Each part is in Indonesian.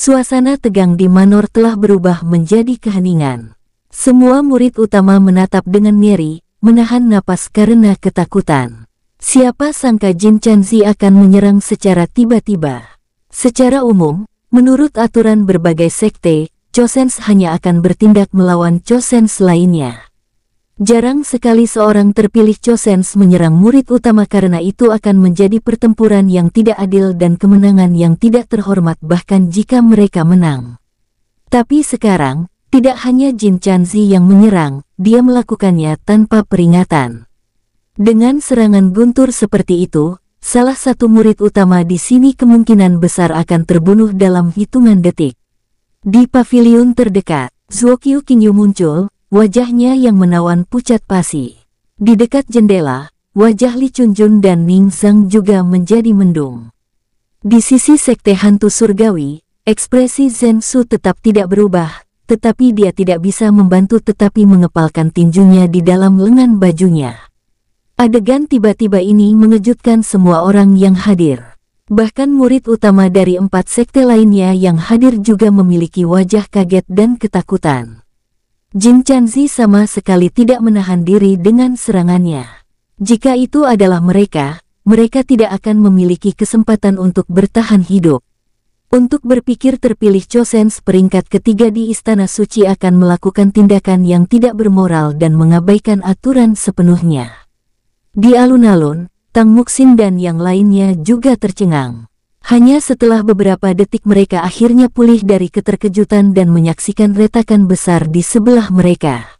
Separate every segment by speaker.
Speaker 1: Suasana tegang di Manor telah berubah menjadi keheningan. Semua murid utama menatap dengan ngeri, menahan napas karena ketakutan. Siapa sangka Jin Chanzi akan menyerang secara tiba-tiba. Secara umum, menurut aturan berbagai sekte, Chosens hanya akan bertindak melawan Chosens lainnya. Jarang sekali seorang terpilih Chosens menyerang murid utama karena itu akan menjadi pertempuran yang tidak adil dan kemenangan yang tidak terhormat bahkan jika mereka menang. Tapi sekarang, tidak hanya Jin Chanzi yang menyerang, dia melakukannya tanpa peringatan. Dengan serangan guntur seperti itu, salah satu murid utama di sini kemungkinan besar akan terbunuh dalam hitungan detik. Di pavilion terdekat, Zuokyu Qingyu muncul, wajahnya yang menawan pucat pasi. Di dekat jendela, wajah Li Chunjun dan Ning Sang juga menjadi mendung. Di sisi sekte hantu surgawi, ekspresi Zen Su tetap tidak berubah, tetapi dia tidak bisa membantu tetapi mengepalkan tinjunya di dalam lengan bajunya. Adegan tiba-tiba ini mengejutkan semua orang yang hadir. Bahkan murid utama dari empat sekte lainnya yang hadir juga memiliki wajah kaget dan ketakutan. Jin Chanzi sama sekali tidak menahan diri dengan serangannya. Jika itu adalah mereka, mereka tidak akan memiliki kesempatan untuk bertahan hidup. Untuk berpikir terpilih Chosens peringkat ketiga di Istana Suci akan melakukan tindakan yang tidak bermoral dan mengabaikan aturan sepenuhnya. Di alun-alun, Tang Muxin dan yang lainnya juga tercengang. Hanya setelah beberapa detik mereka akhirnya pulih dari keterkejutan dan menyaksikan retakan besar di sebelah mereka.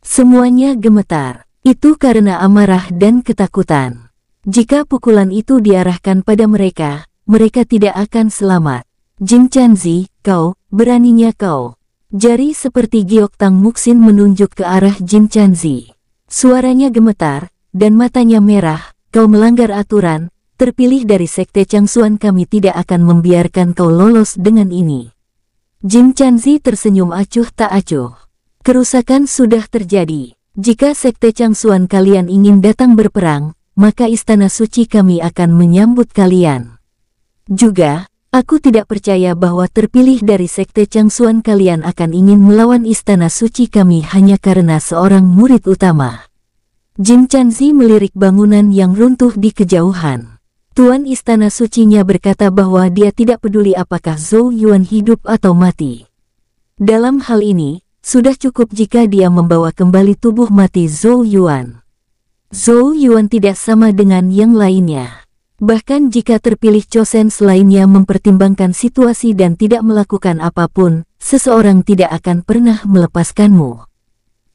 Speaker 1: Semuanya gemetar, itu karena amarah dan ketakutan. Jika pukulan itu diarahkan pada mereka, mereka tidak akan selamat. Jin Chanzi, kau, beraninya kau. Jari seperti giok Tang Muxin menunjuk ke arah Jin Chanzi. Suaranya gemetar, dan matanya merah, kau melanggar aturan, terpilih dari Sekte Changsuan kami tidak akan membiarkan kau lolos dengan ini. Jin Chanzi tersenyum acuh tak acuh. Kerusakan sudah terjadi. Jika Sekte Changsuan kalian ingin datang berperang, maka Istana Suci kami akan menyambut kalian. Juga, aku tidak percaya bahwa terpilih dari Sekte Changsuan kalian akan ingin melawan Istana Suci kami hanya karena seorang murid utama. Jin Chanzi melirik bangunan yang runtuh di kejauhan. Tuan Istana Sucinya berkata bahwa dia tidak peduli apakah Zhou Yuan hidup atau mati. Dalam hal ini, sudah cukup jika dia membawa kembali tubuh mati Zhou Yuan. Zhou Yuan tidak sama dengan yang lainnya. Bahkan jika terpilih Chosen selainnya mempertimbangkan situasi dan tidak melakukan apapun, seseorang tidak akan pernah melepaskanmu.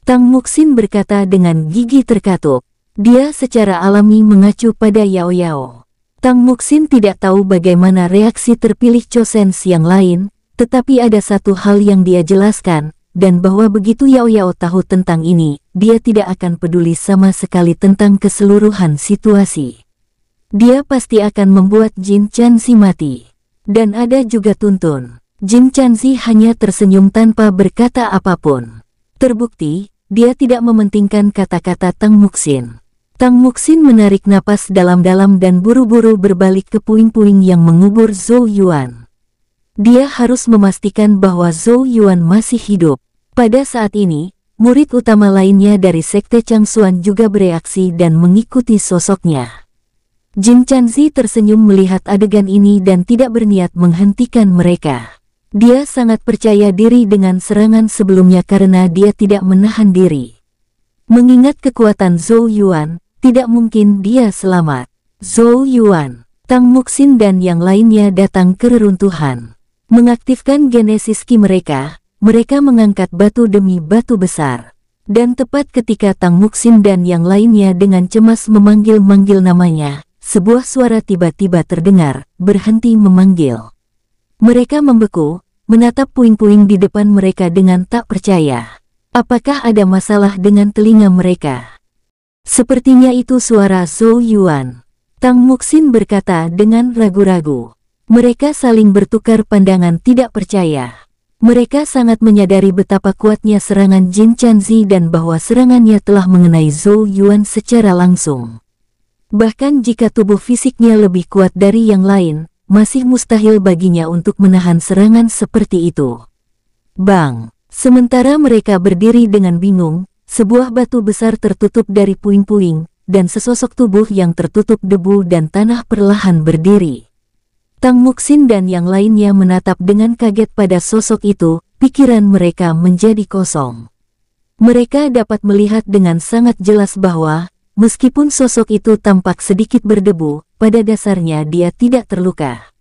Speaker 1: Tang Muxin berkata dengan gigi terkatup. Dia secara alami mengacu pada Yao Yao. Tang Muxin tidak tahu bagaimana reaksi terpilih Chosen yang lain, tetapi ada satu hal yang dia jelaskan, dan bahwa begitu Yao Yao tahu tentang ini, dia tidak akan peduli sama sekali tentang keseluruhan situasi. Dia pasti akan membuat Jin Si mati. Dan ada juga Tuntun. Jin Si hanya tersenyum tanpa berkata apapun. Terbukti, dia tidak mementingkan kata-kata Tang Muxin. Tang Muxin menarik napas dalam-dalam dan buru-buru berbalik ke puing-puing yang mengubur Zhou Yuan. Dia harus memastikan bahwa Zhou Yuan masih hidup. Pada saat ini, murid utama lainnya dari Sekte Changsuan juga bereaksi dan mengikuti sosoknya. Jin Chanzi tersenyum melihat adegan ini dan tidak berniat menghentikan mereka. Dia sangat percaya diri dengan serangan sebelumnya karena dia tidak menahan diri. Mengingat kekuatan Zhou Yuan, tidak mungkin dia selamat. Zhou Yuan, Tang Muxin dan yang lainnya datang ke reruntuhan. Mengaktifkan genesis ki mereka, mereka mengangkat batu demi batu besar. Dan tepat ketika Tang Muxin dan yang lainnya dengan cemas memanggil-manggil namanya, sebuah suara tiba-tiba terdengar, berhenti memanggil. Mereka membeku, menatap puing-puing di depan mereka dengan tak percaya. Apakah ada masalah dengan telinga mereka? Sepertinya itu suara Zhou Yuan. Tang Muxin berkata dengan ragu-ragu. Mereka saling bertukar pandangan tidak percaya. Mereka sangat menyadari betapa kuatnya serangan Jin Chanzi dan bahwa serangannya telah mengenai Zhou Yuan secara langsung. Bahkan jika tubuh fisiknya lebih kuat dari yang lain, masih mustahil baginya untuk menahan serangan seperti itu. Bang! Sementara mereka berdiri dengan bingung, sebuah batu besar tertutup dari puing-puing, dan sesosok tubuh yang tertutup debu dan tanah perlahan berdiri. Tang Muksin dan yang lainnya menatap dengan kaget pada sosok itu, pikiran mereka menjadi kosong. Mereka dapat melihat dengan sangat jelas bahwa, meskipun sosok itu tampak sedikit berdebu, pada dasarnya dia tidak terluka.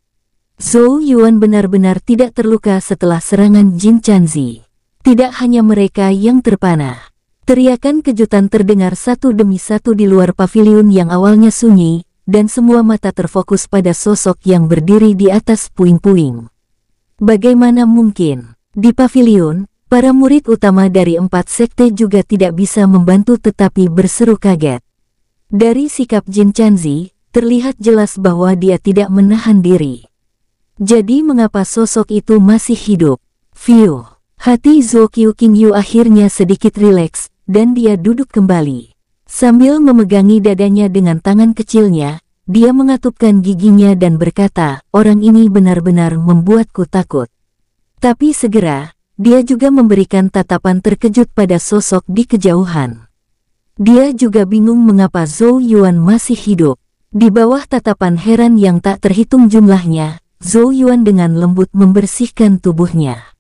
Speaker 1: Zhou Yuan benar-benar tidak terluka setelah serangan Jin Chanzi. Tidak hanya mereka yang terpanah. Teriakan kejutan terdengar satu demi satu di luar pavilion yang awalnya sunyi, dan semua mata terfokus pada sosok yang berdiri di atas puing-puing. Bagaimana mungkin? Di pavilion, para murid utama dari empat sekte juga tidak bisa membantu tetapi berseru kaget. Dari sikap Jin Chanzi, terlihat jelas bahwa dia tidak menahan diri. Jadi mengapa sosok itu masih hidup? View. Hati Qiu King Yu akhirnya sedikit rileks, dan dia duduk kembali. Sambil memegangi dadanya dengan tangan kecilnya, dia mengatupkan giginya dan berkata, orang ini benar-benar membuatku takut. Tapi segera, dia juga memberikan tatapan terkejut pada sosok di kejauhan. Dia juga bingung mengapa Zhou Yuan masih hidup. Di bawah tatapan heran yang tak terhitung jumlahnya, Zhou Yuan dengan lembut membersihkan tubuhnya.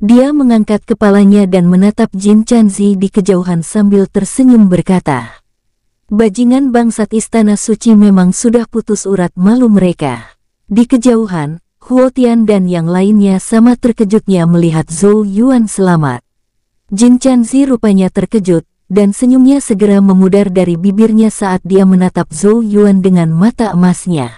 Speaker 1: Dia mengangkat kepalanya dan menatap Jin Chanzi di kejauhan sambil tersenyum berkata, Bajingan bangsat istana suci memang sudah putus urat malu mereka. Di kejauhan, Huotian dan yang lainnya sama terkejutnya melihat Zhou Yuan selamat. Jin Chanzi rupanya terkejut, dan senyumnya segera memudar dari bibirnya saat dia menatap Zhou Yuan dengan mata emasnya.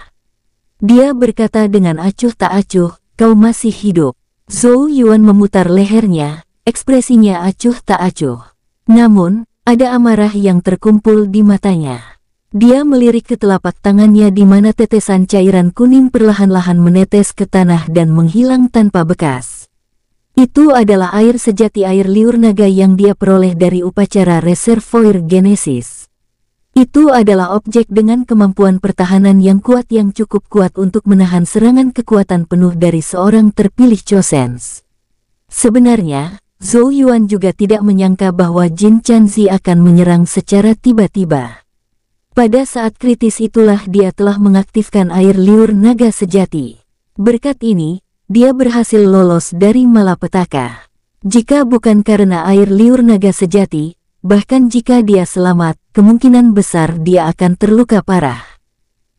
Speaker 1: Dia berkata dengan acuh tak acuh, kau masih hidup. Zhou Yuan memutar lehernya, ekspresinya acuh tak acuh. Namun, ada amarah yang terkumpul di matanya. Dia melirik ke telapak tangannya di mana tetesan cairan kuning perlahan-lahan menetes ke tanah dan menghilang tanpa bekas. Itu adalah air sejati air liur naga yang dia peroleh dari upacara reservoir genesis. Itu adalah objek dengan kemampuan pertahanan yang kuat yang cukup kuat untuk menahan serangan kekuatan penuh dari seorang terpilih Chosens. Sebenarnya, Zhou Yuan juga tidak menyangka bahwa Jin Chanzi akan menyerang secara tiba-tiba. Pada saat kritis itulah dia telah mengaktifkan air liur naga sejati. Berkat ini, dia berhasil lolos dari malapetaka. Jika bukan karena air liur naga sejati, Bahkan jika dia selamat, kemungkinan besar dia akan terluka parah.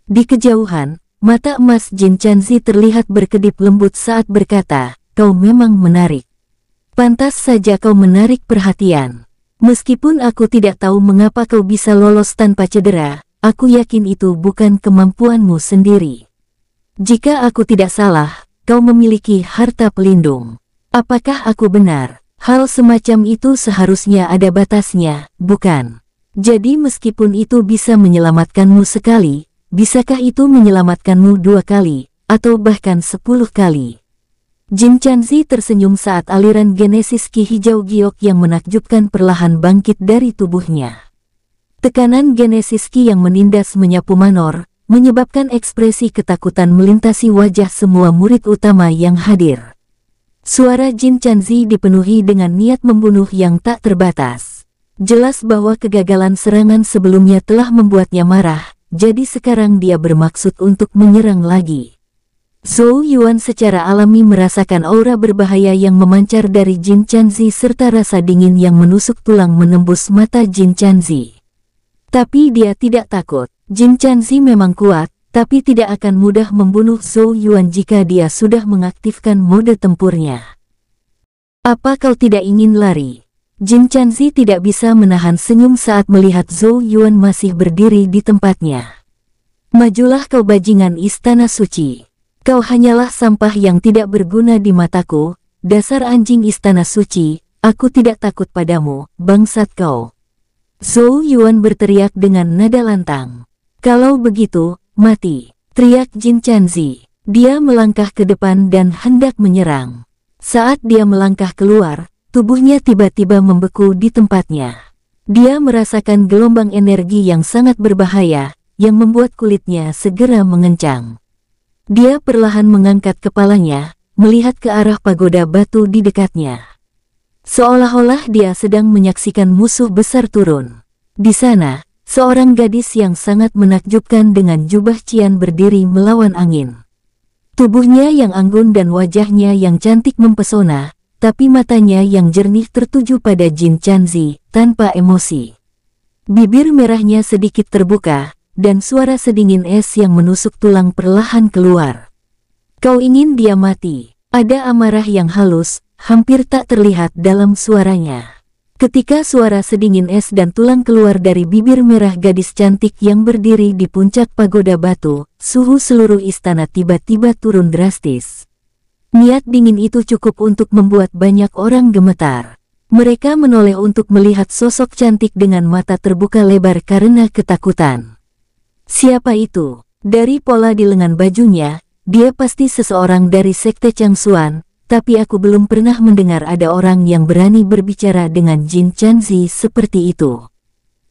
Speaker 1: Di kejauhan, mata emas Jin Chanzi terlihat berkedip lembut saat berkata, kau memang menarik. Pantas saja kau menarik perhatian. Meskipun aku tidak tahu mengapa kau bisa lolos tanpa cedera, aku yakin itu bukan kemampuanmu sendiri. Jika aku tidak salah, kau memiliki harta pelindung. Apakah aku benar? Hal semacam itu seharusnya ada batasnya, bukan? Jadi meskipun itu bisa menyelamatkanmu sekali, bisakah itu menyelamatkanmu dua kali, atau bahkan sepuluh kali? Jin Chanzi tersenyum saat aliran genesis ki hijau giok yang menakjubkan perlahan bangkit dari tubuhnya. Tekanan genesis ki yang menindas menyapu Manor, menyebabkan ekspresi ketakutan melintasi wajah semua murid utama yang hadir. Suara Jin Chanzi dipenuhi dengan niat membunuh yang tak terbatas. Jelas bahwa kegagalan serangan sebelumnya telah membuatnya marah, jadi sekarang dia bermaksud untuk menyerang lagi. Zhou Yuan secara alami merasakan aura berbahaya yang memancar dari Jin Chanzi serta rasa dingin yang menusuk tulang menembus mata Jin Chanzi. Tapi dia tidak takut. Jin Chanzi memang kuat, tapi tidak akan mudah membunuh Zhou Yuan jika dia sudah mengaktifkan mode tempurnya. Apa kau tidak ingin lari? Jin Chanzi tidak bisa menahan senyum saat melihat Zhou Yuan masih berdiri di tempatnya. Majulah kau bajingan istana suci. Kau hanyalah sampah yang tidak berguna di mataku, dasar anjing istana suci, aku tidak takut padamu, bangsat kau. Zhou Yuan berteriak dengan nada lantang. Kalau begitu, Mati! Teriak Jin Chanzi. Dia melangkah ke depan dan hendak menyerang. Saat dia melangkah keluar, tubuhnya tiba-tiba membeku di tempatnya. Dia merasakan gelombang energi yang sangat berbahaya, yang membuat kulitnya segera mengencang. Dia perlahan mengangkat kepalanya, melihat ke arah pagoda batu di dekatnya. Seolah-olah dia sedang menyaksikan musuh besar turun. Di sana, Seorang gadis yang sangat menakjubkan dengan jubah cian berdiri melawan angin. Tubuhnya yang anggun dan wajahnya yang cantik mempesona, tapi matanya yang jernih tertuju pada Jin Chanzi, tanpa emosi. Bibir merahnya sedikit terbuka, dan suara sedingin es yang menusuk tulang perlahan keluar. Kau ingin dia mati, ada amarah yang halus, hampir tak terlihat dalam suaranya. Ketika suara sedingin es dan tulang keluar dari bibir merah gadis cantik yang berdiri di puncak pagoda batu, suhu seluruh istana tiba-tiba turun drastis. Niat dingin itu cukup untuk membuat banyak orang gemetar. Mereka menoleh untuk melihat sosok cantik dengan mata terbuka lebar karena ketakutan. Siapa itu? Dari pola di lengan bajunya, dia pasti seseorang dari sekte Changsuan, tapi aku belum pernah mendengar ada orang yang berani berbicara dengan Jin Chanzi seperti itu.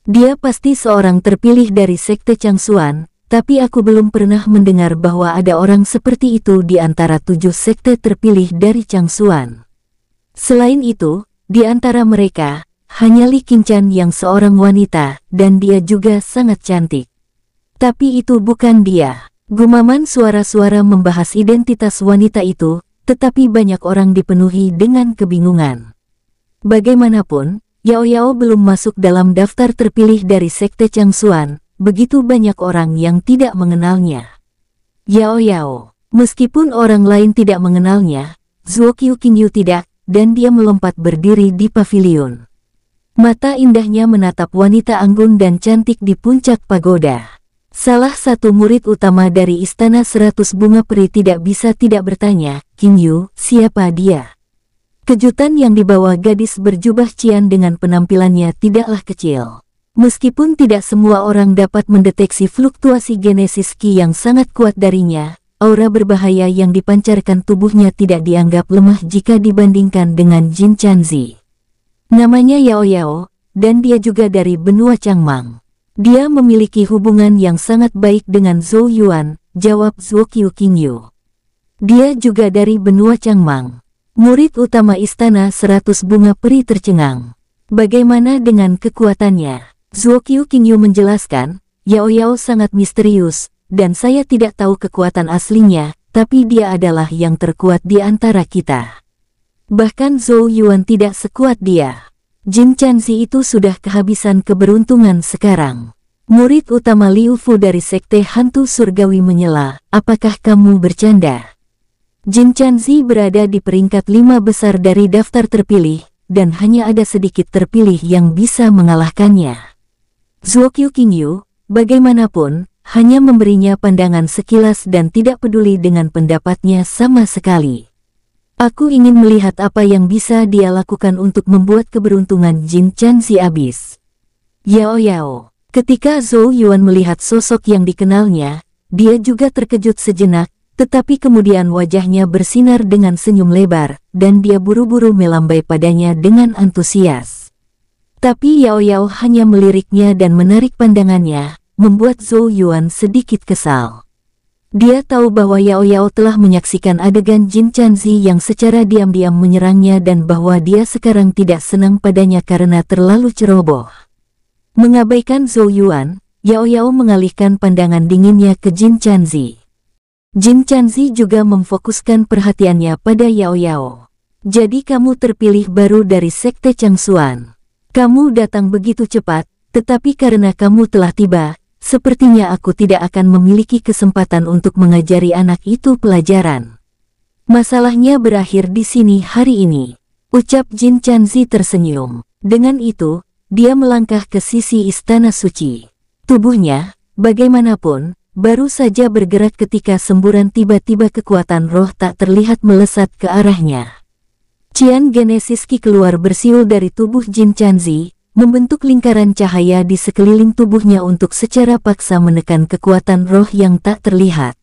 Speaker 1: Dia pasti seorang terpilih dari sekte Changsuan, tapi aku belum pernah mendengar bahwa ada orang seperti itu di antara tujuh sekte terpilih dari Changsuan. Selain itu, di antara mereka, hanya Li Qingchan yang seorang wanita, dan dia juga sangat cantik. Tapi itu bukan dia. Gumaman suara-suara membahas identitas wanita itu, tetapi banyak orang dipenuhi dengan kebingungan. Bagaimanapun, Yao Yao belum masuk dalam daftar terpilih dari Sekte Changsuan, begitu banyak orang yang tidak mengenalnya. Yao Yao, meskipun orang lain tidak mengenalnya, Zhuo Qiuqingyu tidak, dan dia melompat berdiri di pavilion. Mata indahnya menatap wanita anggun dan cantik di puncak pagoda. Salah satu murid utama dari Istana Seratus Bunga Peri tidak bisa tidak bertanya, Yu, siapa dia? Kejutan yang dibawa gadis berjubah Cian dengan penampilannya tidaklah kecil. Meskipun tidak semua orang dapat mendeteksi fluktuasi genesis Ki yang sangat kuat darinya, aura berbahaya yang dipancarkan tubuhnya tidak dianggap lemah jika dibandingkan dengan Jin Chanzi. Namanya Yao Yao, dan dia juga dari benua Changmang. Dia memiliki hubungan yang sangat baik dengan Zhou Yuan, jawab Zhou Qiu Qingyu. Dia juga dari benua Changmang. Murid utama istana seratus bunga peri tercengang. Bagaimana dengan kekuatannya? Zhou Zhuo Qingyu menjelaskan, Yao Yao sangat misterius, dan saya tidak tahu kekuatan aslinya, tapi dia adalah yang terkuat di antara kita. Bahkan Zhou Yuan tidak sekuat dia. Jin Chanzi itu sudah kehabisan keberuntungan sekarang. Murid utama Liu Fu dari Sekte Hantu Surgawi menyela, apakah kamu bercanda? Jin Chanzi berada di peringkat lima besar dari daftar terpilih, dan hanya ada sedikit terpilih yang bisa mengalahkannya. Zhuo Qingyu, bagaimanapun, hanya memberinya pandangan sekilas dan tidak peduli dengan pendapatnya sama sekali. Aku ingin melihat apa yang bisa dia lakukan untuk membuat keberuntungan Jin Chan si abis. Yao Yao. Ketika Zhou Yuan melihat sosok yang dikenalnya, dia juga terkejut sejenak, tetapi kemudian wajahnya bersinar dengan senyum lebar, dan dia buru-buru melambai padanya dengan antusias. Tapi Yao Yao hanya meliriknya dan menarik pandangannya, membuat Zhou Yuan sedikit kesal. Dia tahu bahwa Yao Yao telah menyaksikan adegan Jin Chanzi yang secara diam-diam menyerangnya dan bahwa dia sekarang tidak senang padanya karena terlalu ceroboh. Mengabaikan Zhou Yuan, Yao Yao mengalihkan pandangan dinginnya ke Jin Chanzi. Jin Chanzi juga memfokuskan perhatiannya pada Yao Yao. Jadi kamu terpilih baru dari Sekte Changsuan. Kamu datang begitu cepat, tetapi karena kamu telah tiba, Sepertinya aku tidak akan memiliki kesempatan untuk mengajari anak itu pelajaran. Masalahnya berakhir di sini hari ini. Ucap Jin Chanzi tersenyum. Dengan itu, dia melangkah ke sisi istana suci. Tubuhnya, bagaimanapun, baru saja bergerak ketika semburan tiba-tiba kekuatan roh tak terlihat melesat ke arahnya. Cian Genesisky keluar bersiul dari tubuh Jin Chanzi, membentuk lingkaran cahaya di sekeliling tubuhnya untuk secara paksa menekan kekuatan roh yang tak terlihat.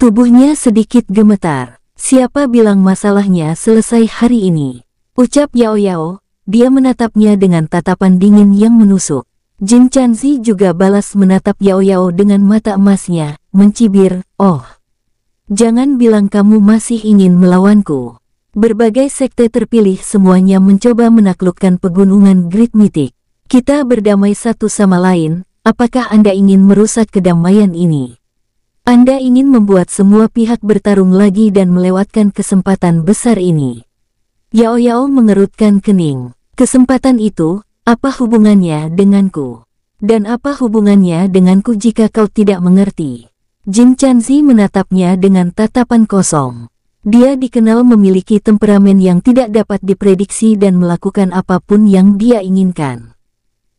Speaker 1: Tubuhnya sedikit gemetar. Siapa bilang masalahnya selesai hari ini? Ucap Yao Yao, dia menatapnya dengan tatapan dingin yang menusuk. Jin Chanzi juga balas menatap Yao Yao dengan mata emasnya, mencibir, oh. Jangan bilang kamu masih ingin melawanku. Berbagai sekte terpilih semuanya mencoba menaklukkan pegunungan Great Mythic. Kita berdamai satu sama lain, apakah Anda ingin merusak kedamaian ini? Anda ingin membuat semua pihak bertarung lagi dan melewatkan kesempatan besar ini. Yao Yao mengerutkan kening. Kesempatan itu, apa hubungannya denganku? Dan apa hubungannya denganku jika kau tidak mengerti? Jin Chanzi menatapnya dengan tatapan kosong. Dia dikenal memiliki temperamen yang tidak dapat diprediksi dan melakukan apapun yang dia inginkan.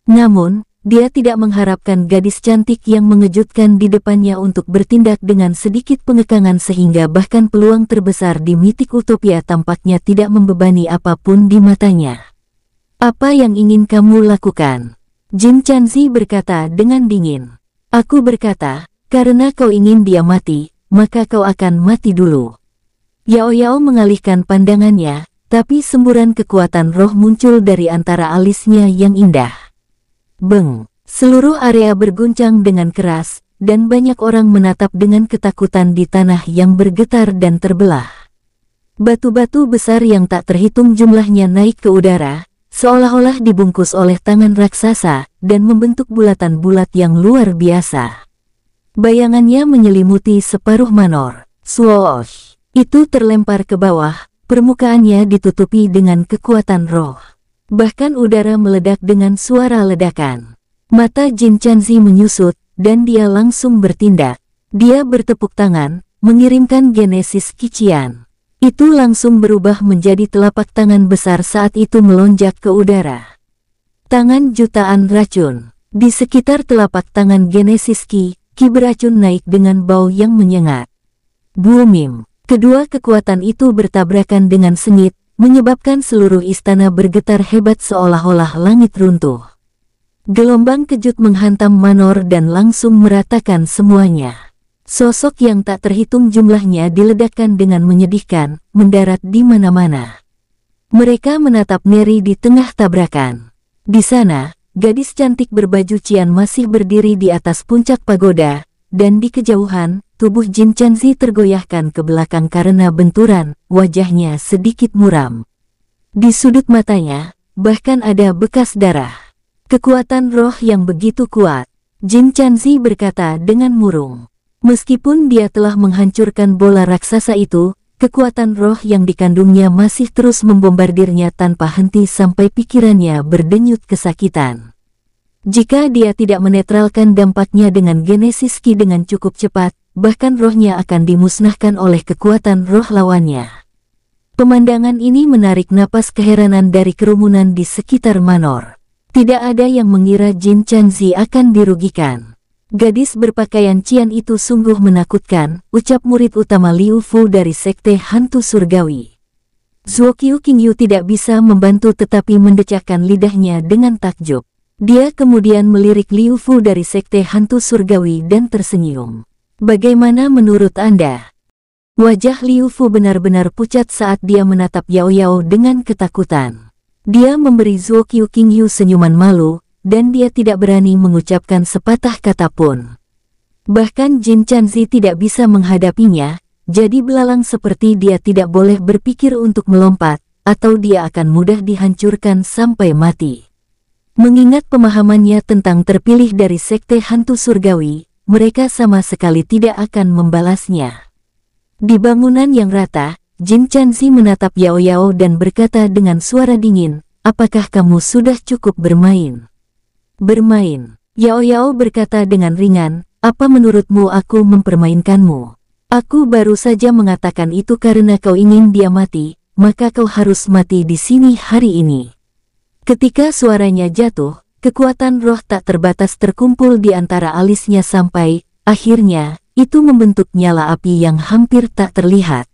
Speaker 1: Namun, dia tidak mengharapkan gadis cantik yang mengejutkan di depannya untuk bertindak dengan sedikit pengekangan sehingga bahkan peluang terbesar di mitik utopia tampaknya tidak membebani apapun di matanya. Apa yang ingin kamu lakukan? Jin Chanzi berkata dengan dingin. Aku berkata, karena kau ingin dia mati, maka kau akan mati dulu. Yao Yao mengalihkan pandangannya, tapi semburan kekuatan roh muncul dari antara alisnya yang indah. Beng, seluruh area berguncang dengan keras, dan banyak orang menatap dengan ketakutan di tanah yang bergetar dan terbelah. Batu-batu besar yang tak terhitung jumlahnya naik ke udara, seolah-olah dibungkus oleh tangan raksasa, dan membentuk bulatan bulat yang luar biasa. Bayangannya menyelimuti separuh manor. Suosh. Itu terlempar ke bawah, permukaannya ditutupi dengan kekuatan roh. Bahkan udara meledak dengan suara ledakan. Mata Jin Chanzi menyusut, dan dia langsung bertindak. Dia bertepuk tangan, mengirimkan genesis kician. Itu langsung berubah menjadi telapak tangan besar saat itu melonjak ke udara. Tangan jutaan racun. Di sekitar telapak tangan genesis ki, ki beracun naik dengan bau yang menyengat. Boomim. Kedua kekuatan itu bertabrakan dengan sengit, menyebabkan seluruh istana bergetar hebat seolah-olah langit runtuh. Gelombang kejut menghantam Manor dan langsung meratakan semuanya. Sosok yang tak terhitung jumlahnya diledakkan dengan menyedihkan, mendarat di mana-mana. Mereka menatap Neri di tengah tabrakan. Di sana, gadis cantik berbaju cian masih berdiri di atas puncak pagoda, dan di kejauhan, tubuh Jin Chanzi tergoyahkan ke belakang karena benturan, wajahnya sedikit muram. Di sudut matanya, bahkan ada bekas darah. Kekuatan roh yang begitu kuat, Jin Chanzi berkata dengan murung. Meskipun dia telah menghancurkan bola raksasa itu, kekuatan roh yang dikandungnya masih terus membombardirnya tanpa henti sampai pikirannya berdenyut kesakitan. Jika dia tidak menetralkan dampaknya dengan genesis ki dengan cukup cepat, bahkan rohnya akan dimusnahkan oleh kekuatan roh lawannya. Pemandangan ini menarik napas keheranan dari kerumunan di sekitar Manor. Tidak ada yang mengira Jin Changzi akan dirugikan. Gadis berpakaian cian itu sungguh menakutkan, ucap murid utama Liu Fu dari Sekte Hantu Surgawi. Zuo Qiu Qingyu tidak bisa membantu tetapi mendecahkan lidahnya dengan takjub. Dia kemudian melirik Liu Fu dari Sekte Hantu Surgawi dan tersenyum. Bagaimana menurut Anda? Wajah Liu Fu benar-benar pucat saat dia menatap Yao Yao dengan ketakutan. Dia memberi Zuo Qiu King Yu senyuman malu, dan dia tidak berani mengucapkan sepatah kata pun. Bahkan Jin Chanzi tidak bisa menghadapinya, jadi belalang seperti dia tidak boleh berpikir untuk melompat, atau dia akan mudah dihancurkan sampai mati. Mengingat pemahamannya tentang terpilih dari sekte hantu surgawi, mereka sama sekali tidak akan membalasnya. Di bangunan yang rata, Jin Chanzi menatap Yao Yao dan berkata dengan suara dingin, apakah kamu sudah cukup bermain? Bermain. Yao Yao berkata dengan ringan, apa menurutmu aku mempermainkanmu? Aku baru saja mengatakan itu karena kau ingin dia mati, maka kau harus mati di sini hari ini. Ketika suaranya jatuh, kekuatan roh tak terbatas terkumpul di antara alisnya sampai, akhirnya, itu membentuk nyala api yang hampir tak terlihat.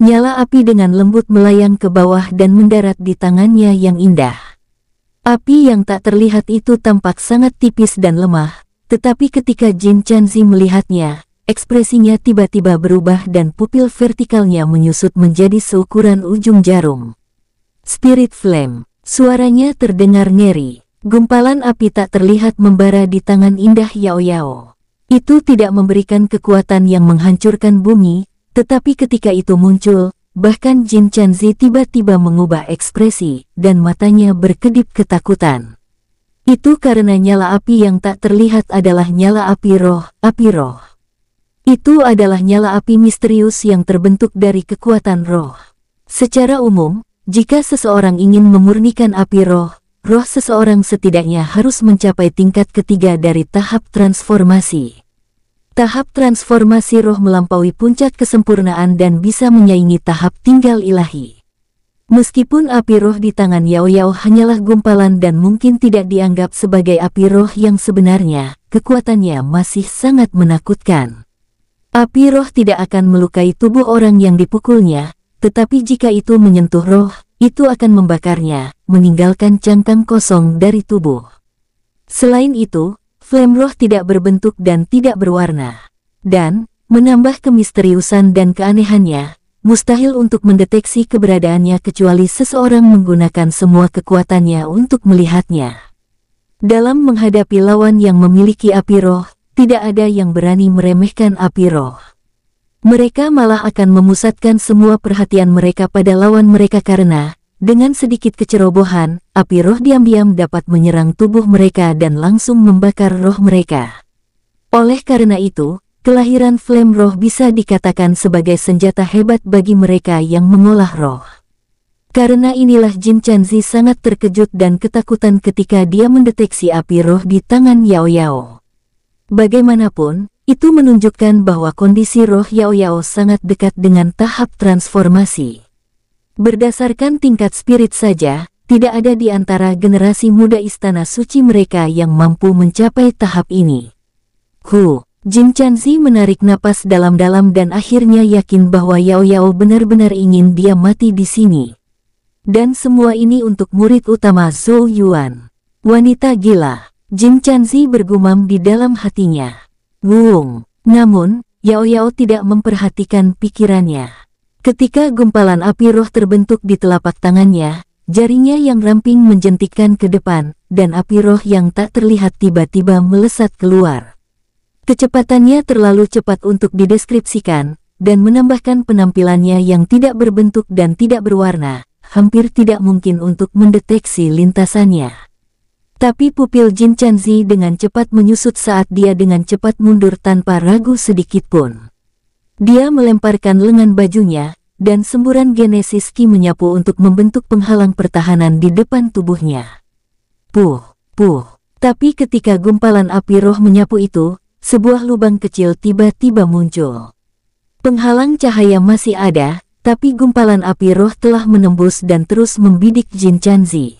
Speaker 1: Nyala api dengan lembut melayang ke bawah dan mendarat di tangannya yang indah. Api yang tak terlihat itu tampak sangat tipis dan lemah, tetapi ketika Jin Chanzi melihatnya, ekspresinya tiba-tiba berubah dan pupil vertikalnya menyusut menjadi seukuran ujung jarum. Spirit Flame Suaranya terdengar ngeri. Gumpalan api tak terlihat membara di tangan indah Yao Yao. Itu tidak memberikan kekuatan yang menghancurkan bumi, tetapi ketika itu muncul, bahkan Jin Chanzi tiba-tiba mengubah ekspresi dan matanya berkedip ketakutan. Itu karena nyala api yang tak terlihat adalah nyala api roh, api roh. Itu adalah nyala api misterius yang terbentuk dari kekuatan roh. Secara umum, jika seseorang ingin memurnikan api roh, roh seseorang setidaknya harus mencapai tingkat ketiga dari tahap transformasi. Tahap transformasi roh melampaui puncak kesempurnaan dan bisa menyaingi tahap tinggal ilahi. Meskipun api roh di tangan Yao Yao hanyalah gumpalan dan mungkin tidak dianggap sebagai api roh yang sebenarnya, kekuatannya masih sangat menakutkan. Api roh tidak akan melukai tubuh orang yang dipukulnya, tetapi jika itu menyentuh roh, itu akan membakarnya, meninggalkan cangkang kosong dari tubuh. Selain itu, flame roh tidak berbentuk dan tidak berwarna. Dan, menambah kemisteriusan dan keanehannya, mustahil untuk mendeteksi keberadaannya kecuali seseorang menggunakan semua kekuatannya untuk melihatnya. Dalam menghadapi lawan yang memiliki api roh, tidak ada yang berani meremehkan api roh mereka malah akan memusatkan semua perhatian mereka pada lawan mereka karena, dengan sedikit kecerobohan, api roh diam-diam dapat menyerang tubuh mereka dan langsung membakar roh mereka. Oleh karena itu, kelahiran flame roh bisa dikatakan sebagai senjata hebat bagi mereka yang mengolah roh. Karena inilah Jin Chanzi sangat terkejut dan ketakutan ketika dia mendeteksi api roh di tangan Yao Yao. Bagaimanapun, itu menunjukkan bahwa kondisi roh Yao Yao sangat dekat dengan tahap transformasi. Berdasarkan tingkat spirit saja, tidak ada di antara generasi muda istana suci mereka yang mampu mencapai tahap ini. Hu, Jin Chanzi menarik napas dalam-dalam dan akhirnya yakin bahwa Yao Yao benar-benar ingin dia mati di sini. Dan semua ini untuk murid utama Zhou Yuan. Wanita gila, Jin Chanzi bergumam di dalam hatinya. Wung. Namun, Yao Yao tidak memperhatikan pikirannya. Ketika gumpalan api roh terbentuk di telapak tangannya, jarinya yang ramping menjentikan ke depan, dan api roh yang tak terlihat tiba-tiba melesat keluar. Kecepatannya terlalu cepat untuk dideskripsikan, dan menambahkan penampilannya yang tidak berbentuk dan tidak berwarna, hampir tidak mungkin untuk mendeteksi lintasannya. Tapi pupil Jin Chanzi dengan cepat menyusut saat dia dengan cepat mundur tanpa ragu sedikit pun. Dia melemparkan lengan bajunya, dan semburan Genesis Ki menyapu untuk membentuk penghalang pertahanan di depan tubuhnya. Puh, puh. Tapi ketika gumpalan api roh menyapu itu, sebuah lubang kecil tiba-tiba muncul. Penghalang cahaya masih ada, tapi gumpalan api roh telah menembus dan terus membidik Jin Chanzi.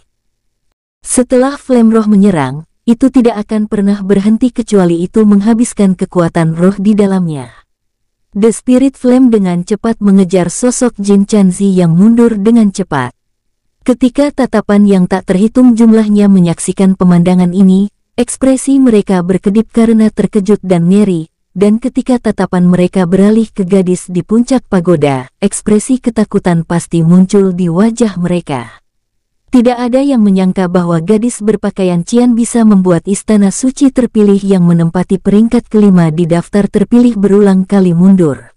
Speaker 1: Setelah flame roh menyerang, itu tidak akan pernah berhenti kecuali itu menghabiskan kekuatan roh di dalamnya. The Spirit Flame dengan cepat mengejar sosok Jin Chanzi yang mundur dengan cepat. Ketika tatapan yang tak terhitung jumlahnya menyaksikan pemandangan ini, ekspresi mereka berkedip karena terkejut dan ngeri, dan ketika tatapan mereka beralih ke gadis di puncak pagoda, ekspresi ketakutan pasti muncul di wajah mereka. Tidak ada yang menyangka bahwa gadis berpakaian Cian bisa membuat istana suci terpilih yang menempati peringkat kelima di daftar terpilih berulang kali mundur.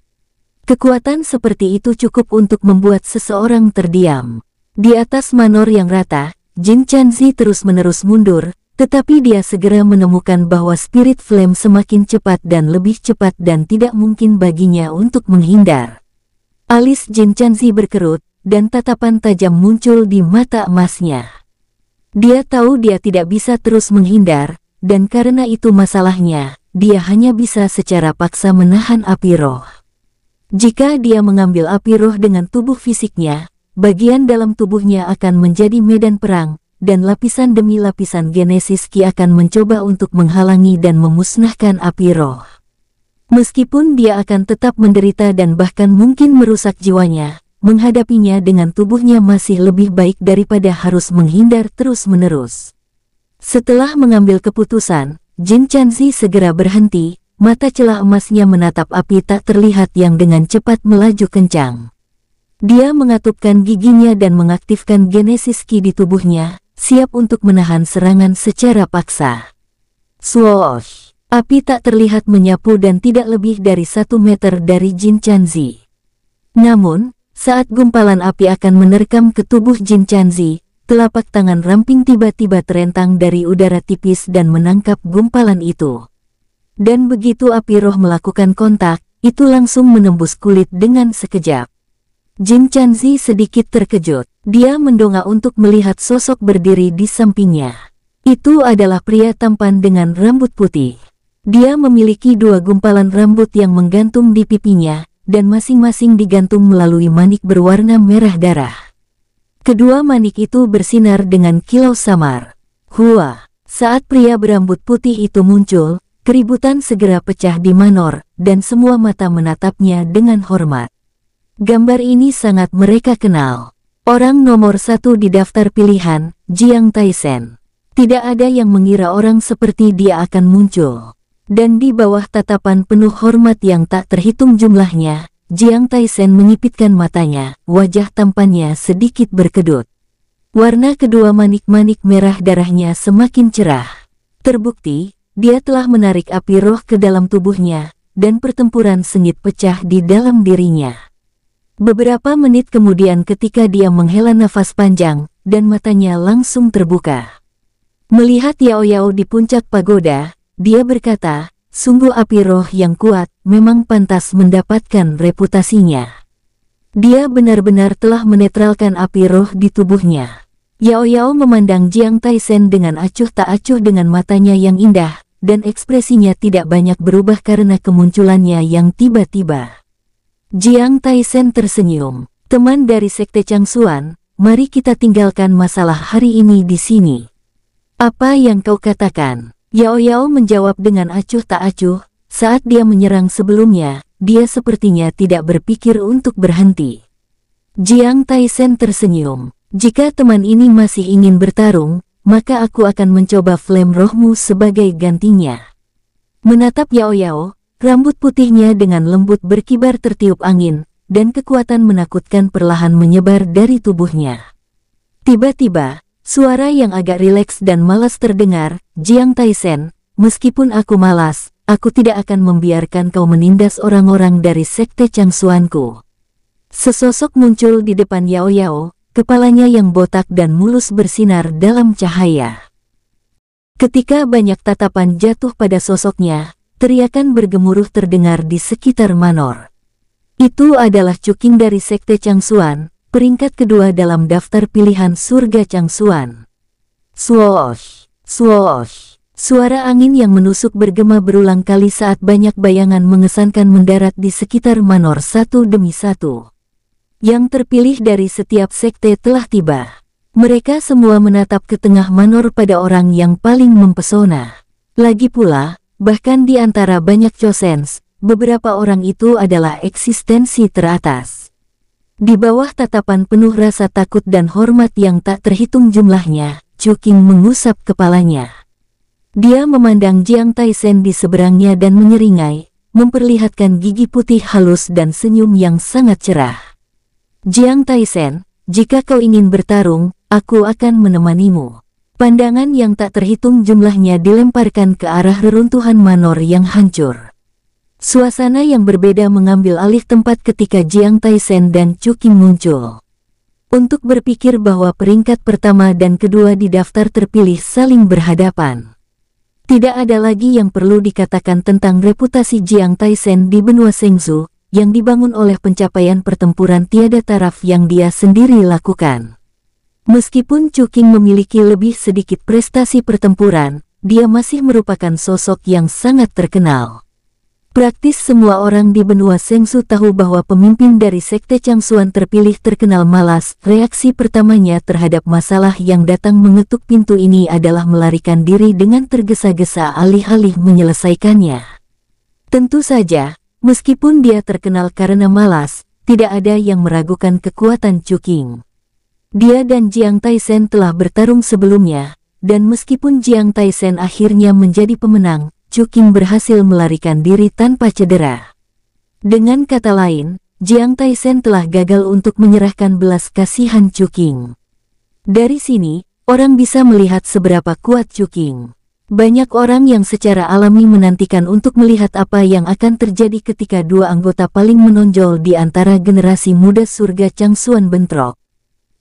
Speaker 1: Kekuatan seperti itu cukup untuk membuat seseorang terdiam. Di atas manor yang rata, Jin Chanzi terus-menerus mundur, tetapi dia segera menemukan bahwa spirit flame semakin cepat dan lebih cepat dan tidak mungkin baginya untuk menghindar. Alis Jin Chanzi berkerut, dan tatapan tajam muncul di mata emasnya. Dia tahu dia tidak bisa terus menghindar, dan karena itu masalahnya, dia hanya bisa secara paksa menahan api roh. Jika dia mengambil api roh dengan tubuh fisiknya, bagian dalam tubuhnya akan menjadi medan perang, dan lapisan demi lapisan genesis Ki akan mencoba untuk menghalangi dan memusnahkan api roh. Meskipun dia akan tetap menderita dan bahkan mungkin merusak jiwanya, menghadapinya dengan tubuhnya masih lebih baik daripada harus menghindar terus-menerus. Setelah mengambil keputusan, Jin Chanzi segera berhenti, mata celah emasnya menatap api tak terlihat yang dengan cepat melaju kencang. Dia mengatupkan giginya dan mengaktifkan genesis ki di tubuhnya, siap untuk menahan serangan secara paksa. Swoosh! Api tak terlihat menyapu dan tidak lebih dari satu meter dari Jin Chanzi. Namun, saat gumpalan api akan menerkam ke tubuh Jin Chanzi, telapak tangan ramping tiba-tiba terentang dari udara tipis dan menangkap gumpalan itu. Dan begitu api roh melakukan kontak, itu langsung menembus kulit dengan sekejap. Jin Chanzi sedikit terkejut. Dia mendongak untuk melihat sosok berdiri di sampingnya. Itu adalah pria tampan dengan rambut putih. Dia memiliki dua gumpalan rambut yang menggantung di pipinya, dan masing-masing digantung melalui manik berwarna merah darah. Kedua manik itu bersinar dengan kilau samar. Hua! Saat pria berambut putih itu muncul, keributan segera pecah di manor, dan semua mata menatapnya dengan hormat. Gambar ini sangat mereka kenal. Orang nomor satu di daftar pilihan, Jiang Taisen. Tidak ada yang mengira orang seperti dia akan muncul dan di bawah tatapan penuh hormat yang tak terhitung jumlahnya, Jiang Taisen menyipitkan matanya, wajah tampannya sedikit berkedut. Warna kedua manik-manik merah darahnya semakin cerah. Terbukti, dia telah menarik api roh ke dalam tubuhnya, dan pertempuran sengit pecah di dalam dirinya. Beberapa menit kemudian ketika dia menghela nafas panjang, dan matanya langsung terbuka. Melihat Yao Yao di puncak pagoda, dia berkata, sungguh api roh yang kuat memang pantas mendapatkan reputasinya. Dia benar-benar telah menetralkan api roh di tubuhnya. Yao Yao memandang Jiang Taisen dengan acuh tak acuh dengan matanya yang indah, dan ekspresinya tidak banyak berubah karena kemunculannya yang tiba-tiba. Jiang Taisen tersenyum. Teman dari Sekte Changsuan, mari kita tinggalkan masalah hari ini di sini. Apa yang kau katakan? Yao Yao menjawab dengan acuh tak acuh, saat dia menyerang sebelumnya, dia sepertinya tidak berpikir untuk berhenti. Jiang Taisen tersenyum. Jika teman ini masih ingin bertarung, maka aku akan mencoba flame rohmu sebagai gantinya. Menatap Yao Yao, rambut putihnya dengan lembut berkibar tertiup angin, dan kekuatan menakutkan perlahan menyebar dari tubuhnya. Tiba-tiba, Suara yang agak rileks dan malas terdengar, Jiang Taisen, meskipun aku malas, aku tidak akan membiarkan kau menindas orang-orang dari sekte Changsuanku. Sesosok muncul di depan Yao Yao, kepalanya yang botak dan mulus bersinar dalam cahaya. Ketika banyak tatapan jatuh pada sosoknya, teriakan bergemuruh terdengar di sekitar Manor. Itu adalah Cuking dari Sekte Changsuan, peringkat kedua dalam daftar pilihan surga Changsuan. Swoosh, swoosh, suara angin yang menusuk bergema berulang kali saat banyak bayangan mengesankan mendarat di sekitar manor satu demi satu. Yang terpilih dari setiap sekte telah tiba. Mereka semua menatap ke tengah manor pada orang yang paling mempesona. Lagi pula, bahkan di antara banyak Chosens, beberapa orang itu adalah eksistensi teratas. Di bawah tatapan penuh rasa takut dan hormat yang tak terhitung jumlahnya, Qing mengusap kepalanya. Dia memandang Jiang Taisen di seberangnya dan menyeringai, memperlihatkan gigi putih halus dan senyum yang sangat cerah. Jiang Taisen, jika kau ingin bertarung, aku akan menemanimu. Pandangan yang tak terhitung jumlahnya dilemparkan ke arah reruntuhan manor yang hancur. Suasana yang berbeda mengambil alih tempat ketika Jiang Taisen dan Chu Qing muncul. Untuk berpikir bahwa peringkat pertama dan kedua di daftar terpilih saling berhadapan. Tidak ada lagi yang perlu dikatakan tentang reputasi Jiang Taisen di benua Sengzu, yang dibangun oleh pencapaian pertempuran tiada taraf yang dia sendiri lakukan. Meskipun Chu Qing memiliki lebih sedikit prestasi pertempuran, dia masih merupakan sosok yang sangat terkenal. Praktis semua orang di benua Sengsu tahu bahwa pemimpin dari Sekte Changsuan terpilih terkenal malas. Reaksi pertamanya terhadap masalah yang datang mengetuk pintu ini adalah melarikan diri dengan tergesa-gesa alih-alih menyelesaikannya. Tentu saja, meskipun dia terkenal karena malas, tidak ada yang meragukan kekuatan Chuking. Dia dan Jiang Taisen telah bertarung sebelumnya, dan meskipun Jiang Taisen akhirnya menjadi pemenang, Cukim berhasil melarikan diri tanpa cedera. Dengan kata lain, Jiang Taisen telah gagal untuk menyerahkan belas kasihan Qing. Dari sini, orang bisa melihat seberapa kuat Qing. Banyak orang yang secara alami menantikan untuk melihat apa yang akan terjadi ketika dua anggota paling menonjol di antara generasi muda surga Changsuan bentrok.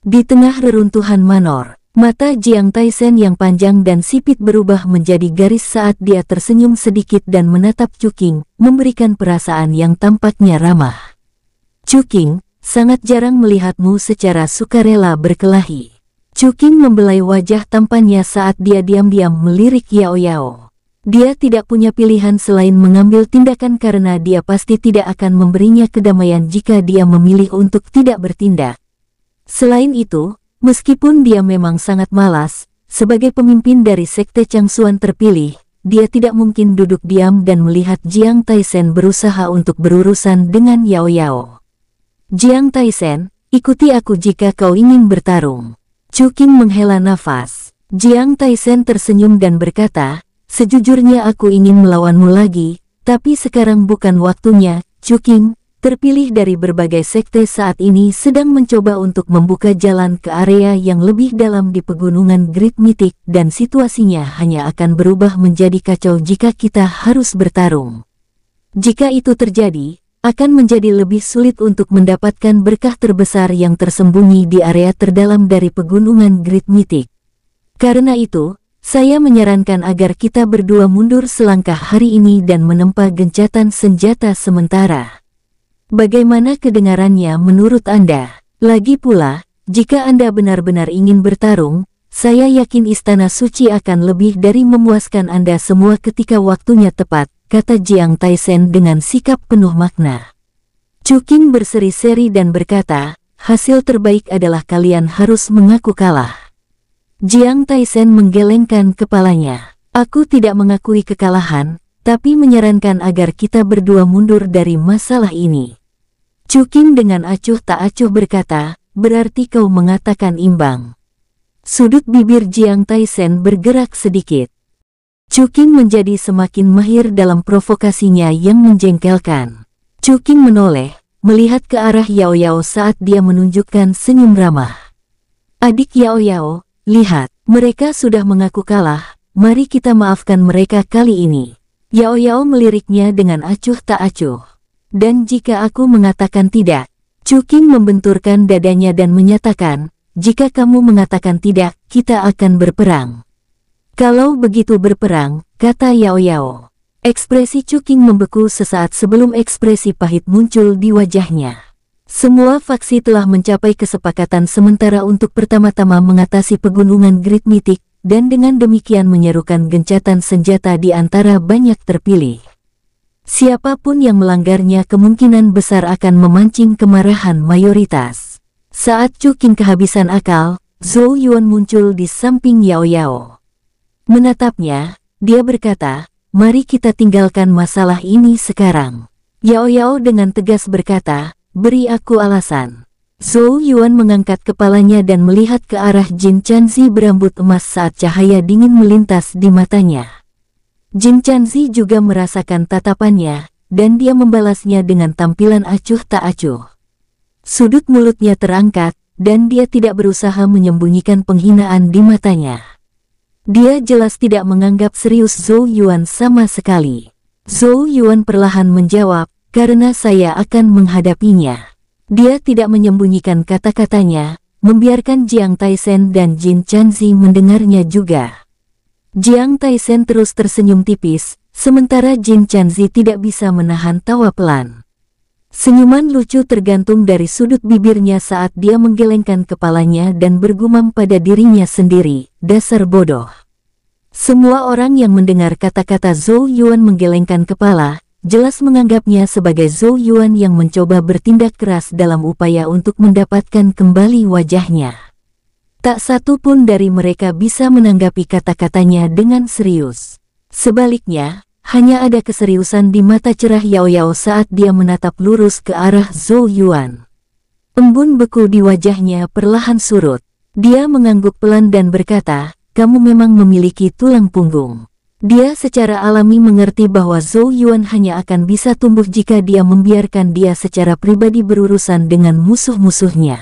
Speaker 1: Di tengah reruntuhan Manor, Mata Jiang Taisen yang panjang dan sipit berubah menjadi garis saat dia tersenyum sedikit dan menatap Cuking, memberikan perasaan yang tampaknya ramah. Cuking, sangat jarang melihatmu secara sukarela berkelahi. Cuking membelai wajah tampannya saat dia diam-diam melirik Yao Yao. Dia tidak punya pilihan selain mengambil tindakan karena dia pasti tidak akan memberinya kedamaian jika dia memilih untuk tidak bertindak. Selain itu, Meskipun dia memang sangat malas, sebagai pemimpin dari Sekte Changsuan terpilih, dia tidak mungkin duduk diam dan melihat Jiang Taisen berusaha untuk berurusan dengan Yao Yao. Jiang Taisen, ikuti aku jika kau ingin bertarung. Chu Qing menghela nafas. Jiang Taisen tersenyum dan berkata, sejujurnya aku ingin melawanmu lagi, tapi sekarang bukan waktunya, Chu Qing, terpilih dari berbagai sekte saat ini sedang mencoba untuk membuka jalan ke area yang lebih dalam di pegunungan Great Mythic dan situasinya hanya akan berubah menjadi kacau jika kita harus bertarung. Jika itu terjadi, akan menjadi lebih sulit untuk mendapatkan berkah terbesar yang tersembunyi di area terdalam dari pegunungan Great Mythic. Karena itu, saya menyarankan agar kita berdua mundur selangkah hari ini dan menempa gencatan senjata sementara. Bagaimana kedengarannya menurut Anda? Lagi pula, jika Anda benar-benar ingin bertarung, saya yakin Istana Suci akan lebih dari memuaskan Anda semua ketika waktunya tepat, kata Jiang Taisen dengan sikap penuh makna. Cuking berseri-seri dan berkata, hasil terbaik adalah kalian harus mengaku kalah. Jiang Taisen menggelengkan kepalanya. Aku tidak mengakui kekalahan, tapi menyarankan agar kita berdua mundur dari masalah ini. Cuking dengan acuh tak acuh berkata, berarti kau mengatakan imbang. Sudut bibir Jiang Taisen bergerak sedikit. Cuking menjadi semakin mahir dalam provokasinya yang menjengkelkan. Cuking menoleh, melihat ke arah Yao Yao saat dia menunjukkan senyum ramah. Adik Yao Yao, lihat, mereka sudah mengaku kalah, mari kita maafkan mereka kali ini. Yao Yao meliriknya dengan acuh tak acuh. Dan jika aku mengatakan tidak, Cuking membenturkan dadanya dan menyatakan, jika kamu mengatakan tidak, kita akan berperang. Kalau begitu berperang, kata Yao Yao. Ekspresi Cuking membeku sesaat sebelum ekspresi pahit muncul di wajahnya. Semua faksi telah mencapai kesepakatan sementara untuk pertama-tama mengatasi pegunungan Great Mythic dan dengan demikian menyerukan gencatan senjata di antara banyak terpilih. Siapapun yang melanggarnya kemungkinan besar akan memancing kemarahan mayoritas. Saat Chu Qing kehabisan akal, Zhou Yuan muncul di samping Yao Yao. Menatapnya, dia berkata, mari kita tinggalkan masalah ini sekarang. Yao Yao dengan tegas berkata, beri aku alasan. Zhou Yuan mengangkat kepalanya dan melihat ke arah Jin Chanzi berambut emas saat cahaya dingin melintas di matanya. Jin Chanzi juga merasakan tatapannya, dan dia membalasnya dengan tampilan acuh tak acuh. Sudut mulutnya terangkat, dan dia tidak berusaha menyembunyikan penghinaan di matanya. Dia jelas tidak menganggap serius Zhou Yuan sama sekali. Zhou Yuan perlahan menjawab, karena saya akan menghadapinya. Dia tidak menyembunyikan kata-katanya, membiarkan Jiang Taisen dan Jin Chanzi mendengarnya juga. Jiang Taisen terus tersenyum tipis, sementara Jin Chanzi tidak bisa menahan tawa pelan. Senyuman lucu tergantung dari sudut bibirnya saat dia menggelengkan kepalanya dan bergumam pada dirinya sendiri, dasar bodoh. Semua orang yang mendengar kata-kata Zhou Yuan menggelengkan kepala, jelas menganggapnya sebagai Zhou Yuan yang mencoba bertindak keras dalam upaya untuk mendapatkan kembali wajahnya. Tak satu pun dari mereka bisa menanggapi kata-katanya dengan serius. Sebaliknya, hanya ada keseriusan di mata cerah Yao Yao saat dia menatap lurus ke arah Zhou Yuan. Embun beku di wajahnya perlahan surut. Dia mengangguk pelan dan berkata, kamu memang memiliki tulang punggung. Dia secara alami mengerti bahwa Zhou Yuan hanya akan bisa tumbuh jika dia membiarkan dia secara pribadi berurusan dengan musuh-musuhnya.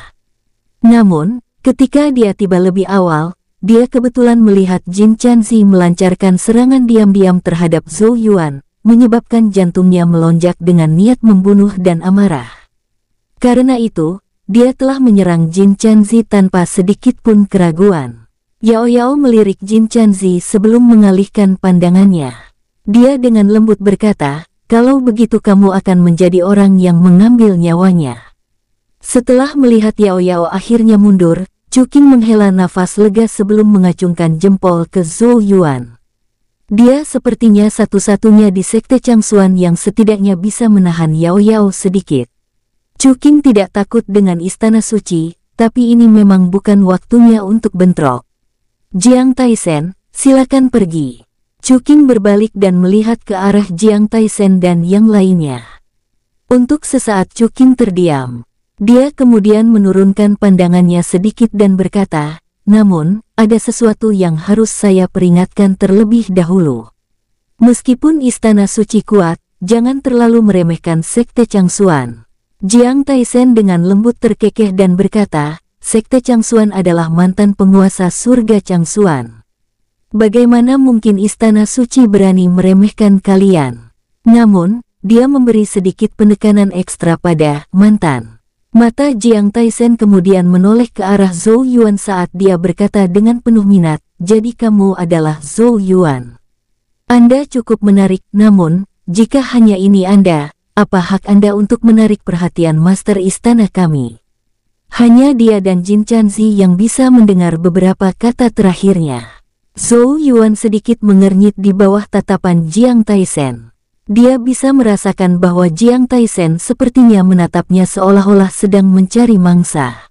Speaker 1: Namun, Ketika dia tiba lebih awal, dia kebetulan melihat Jin Chanzi melancarkan serangan diam-diam terhadap Zhou Yuan, menyebabkan jantungnya melonjak dengan niat membunuh dan amarah. Karena itu, dia telah menyerang Jin Chanzi tanpa sedikit pun keraguan. Yao Yao melirik Jin Chanzi sebelum mengalihkan pandangannya. Dia dengan lembut berkata, kalau begitu kamu akan menjadi orang yang mengambil nyawanya. Setelah melihat Yao Yao akhirnya mundur, Cuking menghela nafas lega sebelum mengacungkan jempol ke Zhou Yuan. Dia sepertinya satu-satunya di sekte Changsuan yang setidaknya bisa menahan Yao Yao sedikit. Cuking tidak takut dengan istana suci, tapi ini memang bukan waktunya untuk bentrok. Jiang Taisen, silakan pergi. Cuking berbalik dan melihat ke arah Jiang Taisen dan yang lainnya. Untuk sesaat Cuking terdiam. Dia kemudian menurunkan pandangannya sedikit dan berkata, namun, ada sesuatu yang harus saya peringatkan terlebih dahulu. Meskipun istana suci kuat, jangan terlalu meremehkan sekte Changsuan. Jiang Taisen dengan lembut terkekeh dan berkata, sekte Changsuan adalah mantan penguasa surga Changsuan. Bagaimana mungkin istana suci berani meremehkan kalian? Namun, dia memberi sedikit penekanan ekstra pada mantan. Mata Jiang Taisen kemudian menoleh ke arah Zhou Yuan saat dia berkata dengan penuh minat, jadi kamu adalah Zhou Yuan. Anda cukup menarik, namun, jika hanya ini Anda, apa hak Anda untuk menarik perhatian Master Istana kami? Hanya dia dan Jin Chanzi yang bisa mendengar beberapa kata terakhirnya. Zhou Yuan sedikit mengernyit di bawah tatapan Jiang Taisen. Dia bisa merasakan bahwa Jiang Taisen sepertinya menatapnya seolah-olah sedang mencari mangsa.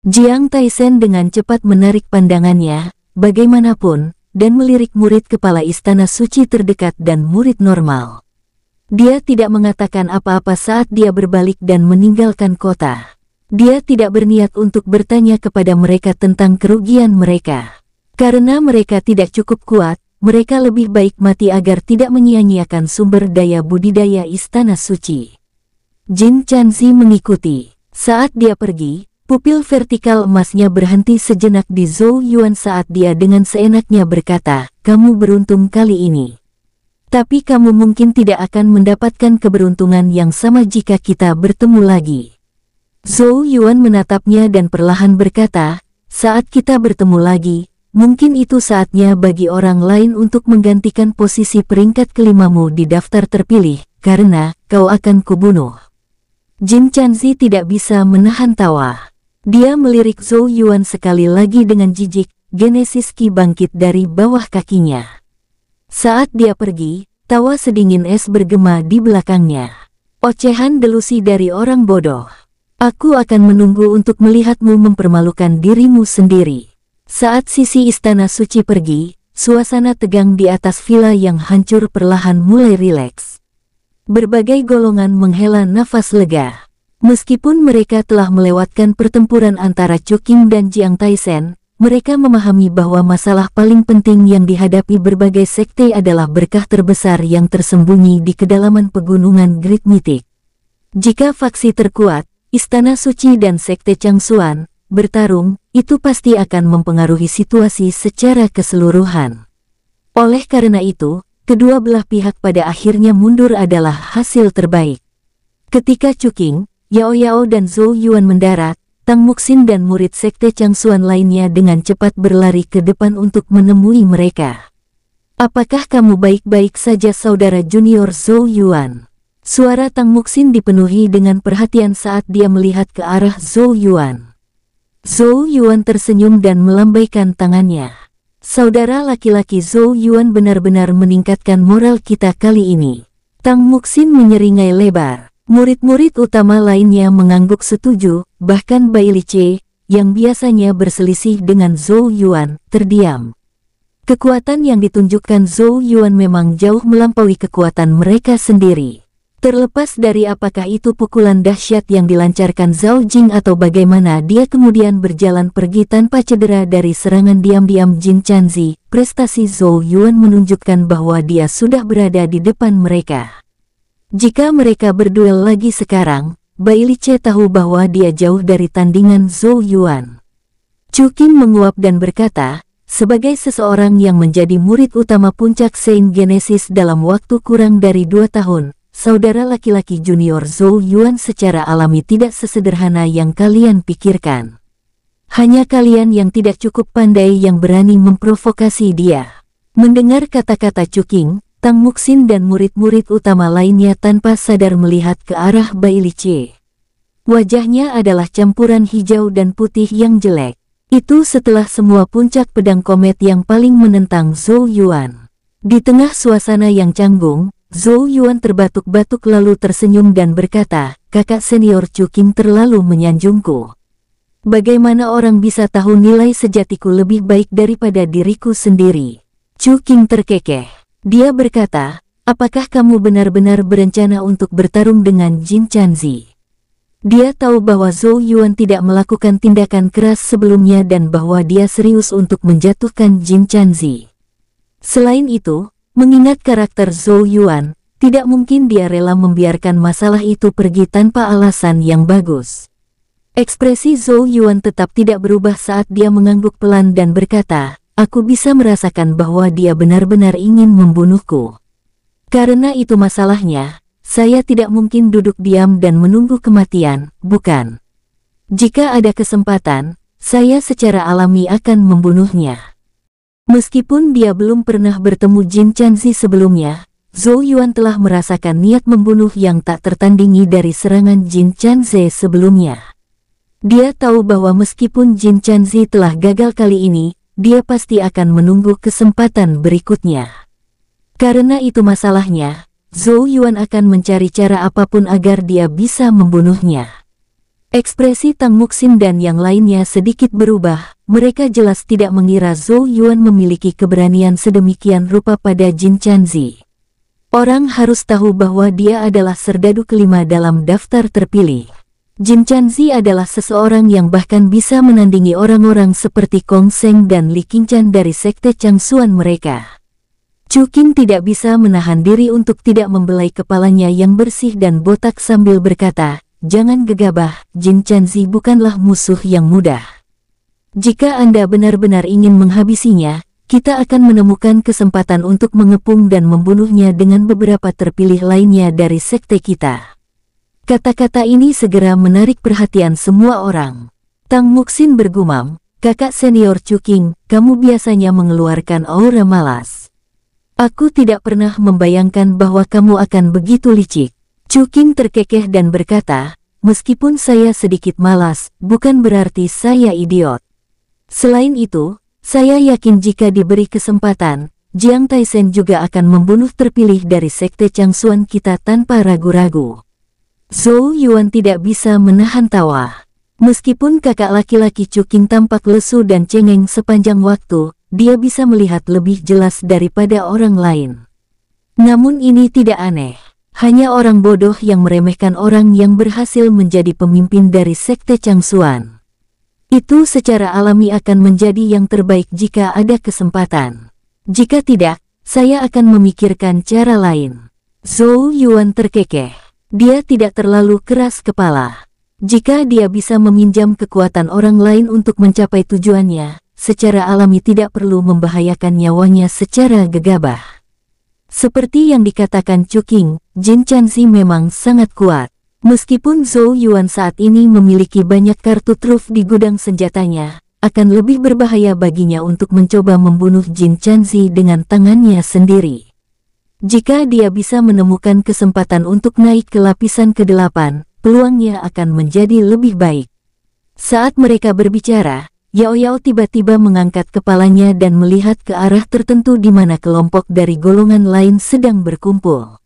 Speaker 1: Jiang Taisen dengan cepat menarik pandangannya, bagaimanapun, dan melirik murid kepala istana suci terdekat dan murid normal. Dia tidak mengatakan apa-apa saat dia berbalik dan meninggalkan kota. Dia tidak berniat untuk bertanya kepada mereka tentang kerugian mereka. Karena mereka tidak cukup kuat, mereka lebih baik mati agar tidak menyia-nyiakan sumber daya budidaya Istana Suci. Jin Chanzi mengikuti. Saat dia pergi, pupil vertikal emasnya berhenti sejenak di Zhou Yuan saat dia dengan seenaknya berkata, kamu beruntung kali ini. Tapi kamu mungkin tidak akan mendapatkan keberuntungan yang sama jika kita bertemu lagi. Zhou Yuan menatapnya dan perlahan berkata, saat kita bertemu lagi, Mungkin itu saatnya bagi orang lain untuk menggantikan posisi peringkat kelimamu di daftar terpilih, karena kau akan kubunuh. Jin Chanzi tidak bisa menahan tawa. Dia melirik Zhou Yuan sekali lagi dengan jijik, Genesis Ki bangkit dari bawah kakinya. Saat dia pergi, tawa sedingin es bergema di belakangnya. Ocehan delusi dari orang bodoh. Aku akan menunggu untuk melihatmu mempermalukan dirimu sendiri. Saat sisi istana suci pergi, suasana tegang di atas villa yang hancur perlahan mulai rileks. Berbagai golongan menghela nafas lega. Meskipun mereka telah melewatkan pertempuran antara Choking dan Jiang Taisen, mereka memahami bahwa masalah paling penting yang dihadapi berbagai sekte adalah berkah terbesar yang tersembunyi di kedalaman pegunungan Great Mythic. Jika faksi terkuat, Istana Suci dan Sekte Changsuan, bertarung, itu pasti akan mempengaruhi situasi secara keseluruhan. Oleh karena itu, kedua belah pihak pada akhirnya mundur adalah hasil terbaik. Ketika Cuking, Yao Yao dan Zhou Yuan mendarat, Tang Muxin dan murid sekte Changsuan lainnya dengan cepat berlari ke depan untuk menemui mereka. Apakah kamu baik-baik saja saudara junior Zhou Yuan? Suara Tang Muxin dipenuhi dengan perhatian saat dia melihat ke arah Zhou Yuan. Zhou Yuan tersenyum dan melambaikan tangannya. Saudara laki-laki Zhou Yuan benar-benar meningkatkan moral kita kali ini. Tang Muxin menyeringai lebar. Murid-murid utama lainnya mengangguk setuju, bahkan Bai Lice, yang biasanya berselisih dengan Zhou Yuan, terdiam. Kekuatan yang ditunjukkan Zhou Yuan memang jauh melampaui kekuatan mereka sendiri. Terlepas dari apakah itu pukulan dahsyat yang dilancarkan Zhao Jing atau bagaimana dia kemudian berjalan pergi tanpa cedera dari serangan diam-diam Jin Chanzi, prestasi Zhou Yuan menunjukkan bahwa dia sudah berada di depan mereka. Jika mereka berduel lagi sekarang, Bai Li Che tahu bahwa dia jauh dari tandingan Zhou Yuan. Chu Qin menguap dan berkata, sebagai seseorang yang menjadi murid utama puncak Saint Genesis dalam waktu kurang dari dua tahun, saudara laki-laki junior Zhou Yuan secara alami tidak sesederhana yang kalian pikirkan. Hanya kalian yang tidak cukup pandai yang berani memprovokasi dia. Mendengar kata-kata Cuking, Tang Muxin dan murid-murid utama lainnya tanpa sadar melihat ke arah Bai Lice. Wajahnya adalah campuran hijau dan putih yang jelek. Itu setelah semua puncak pedang komet yang paling menentang Zhou Yuan. Di tengah suasana yang canggung, Zhou Yuan terbatuk-batuk lalu tersenyum dan berkata, kakak senior Chu King terlalu menyanjungku. Bagaimana orang bisa tahu nilai sejatiku lebih baik daripada diriku sendiri? Chu King terkekeh. Dia berkata, apakah kamu benar-benar berencana untuk bertarung dengan Jin Chanzi? Dia tahu bahwa Zhou Yuan tidak melakukan tindakan keras sebelumnya dan bahwa dia serius untuk menjatuhkan Jin Chanzi. Selain itu, Mengingat karakter Zhou Yuan, tidak mungkin dia rela membiarkan masalah itu pergi tanpa alasan yang bagus. Ekspresi Zhou Yuan tetap tidak berubah saat dia mengangguk pelan dan berkata, aku bisa merasakan bahwa dia benar-benar ingin membunuhku. Karena itu masalahnya, saya tidak mungkin duduk diam dan menunggu kematian, bukan? Jika ada kesempatan, saya secara alami akan membunuhnya. Meskipun dia belum pernah bertemu Jin Chanzi sebelumnya, Zhou Yuan telah merasakan niat membunuh yang tak tertandingi dari serangan Jin Chanzi sebelumnya. Dia tahu bahwa meskipun Jin Chanzi telah gagal kali ini, dia pasti akan menunggu kesempatan berikutnya. Karena itu masalahnya, Zhou Yuan akan mencari cara apapun agar dia bisa membunuhnya. Ekspresi Tang Muxin dan yang lainnya sedikit berubah, mereka jelas tidak mengira Zhou Yuan memiliki keberanian sedemikian rupa pada Jin Chanzi. Orang harus tahu bahwa dia adalah serdadu kelima dalam daftar terpilih. Jin Chanzi adalah seseorang yang bahkan bisa menandingi orang-orang seperti Kong Seng dan Li Qingchan dari sekte Changsuan mereka. Chu Qing tidak bisa menahan diri untuk tidak membelai kepalanya yang bersih dan botak sambil berkata, Jangan gegabah, Jin Chanzi bukanlah musuh yang mudah. Jika Anda benar-benar ingin menghabisinya, kita akan menemukan kesempatan untuk mengepung dan membunuhnya dengan beberapa terpilih lainnya dari sekte kita. Kata-kata ini segera menarik perhatian semua orang. Tang Muksin bergumam, kakak senior Chuking, kamu biasanya mengeluarkan aura malas. Aku tidak pernah membayangkan bahwa kamu akan begitu licik. Chuking terkekeh dan berkata, meskipun saya sedikit malas, bukan berarti saya idiot. Selain itu, saya yakin jika diberi kesempatan, Jiang Taisen juga akan membunuh terpilih dari sekte Changsuan kita tanpa ragu-ragu. Zhou Yuan tidak bisa menahan tawa. Meskipun kakak laki-laki Cuking tampak lesu dan cengeng sepanjang waktu, dia bisa melihat lebih jelas daripada orang lain. Namun ini tidak aneh. Hanya orang bodoh yang meremehkan orang yang berhasil menjadi pemimpin dari sekte Changsuan itu secara alami akan menjadi yang terbaik jika ada kesempatan. Jika tidak, saya akan memikirkan cara lain. Zhou Yuan terkekeh. Dia tidak terlalu keras kepala. Jika dia bisa meminjam kekuatan orang lain untuk mencapai tujuannya, secara alami tidak perlu membahayakan nyawanya secara gegabah. Seperti yang dikatakan Chu King, Jin Chansi memang sangat kuat. Meskipun Zhou Yuan saat ini memiliki banyak kartu truf di gudang senjatanya, akan lebih berbahaya baginya untuk mencoba membunuh Jin Chanzi dengan tangannya sendiri. Jika dia bisa menemukan kesempatan untuk naik ke lapisan ke-8, peluangnya akan menjadi lebih baik. Saat mereka berbicara, Yao Yao tiba-tiba mengangkat kepalanya dan melihat ke arah tertentu di mana kelompok dari golongan lain sedang berkumpul.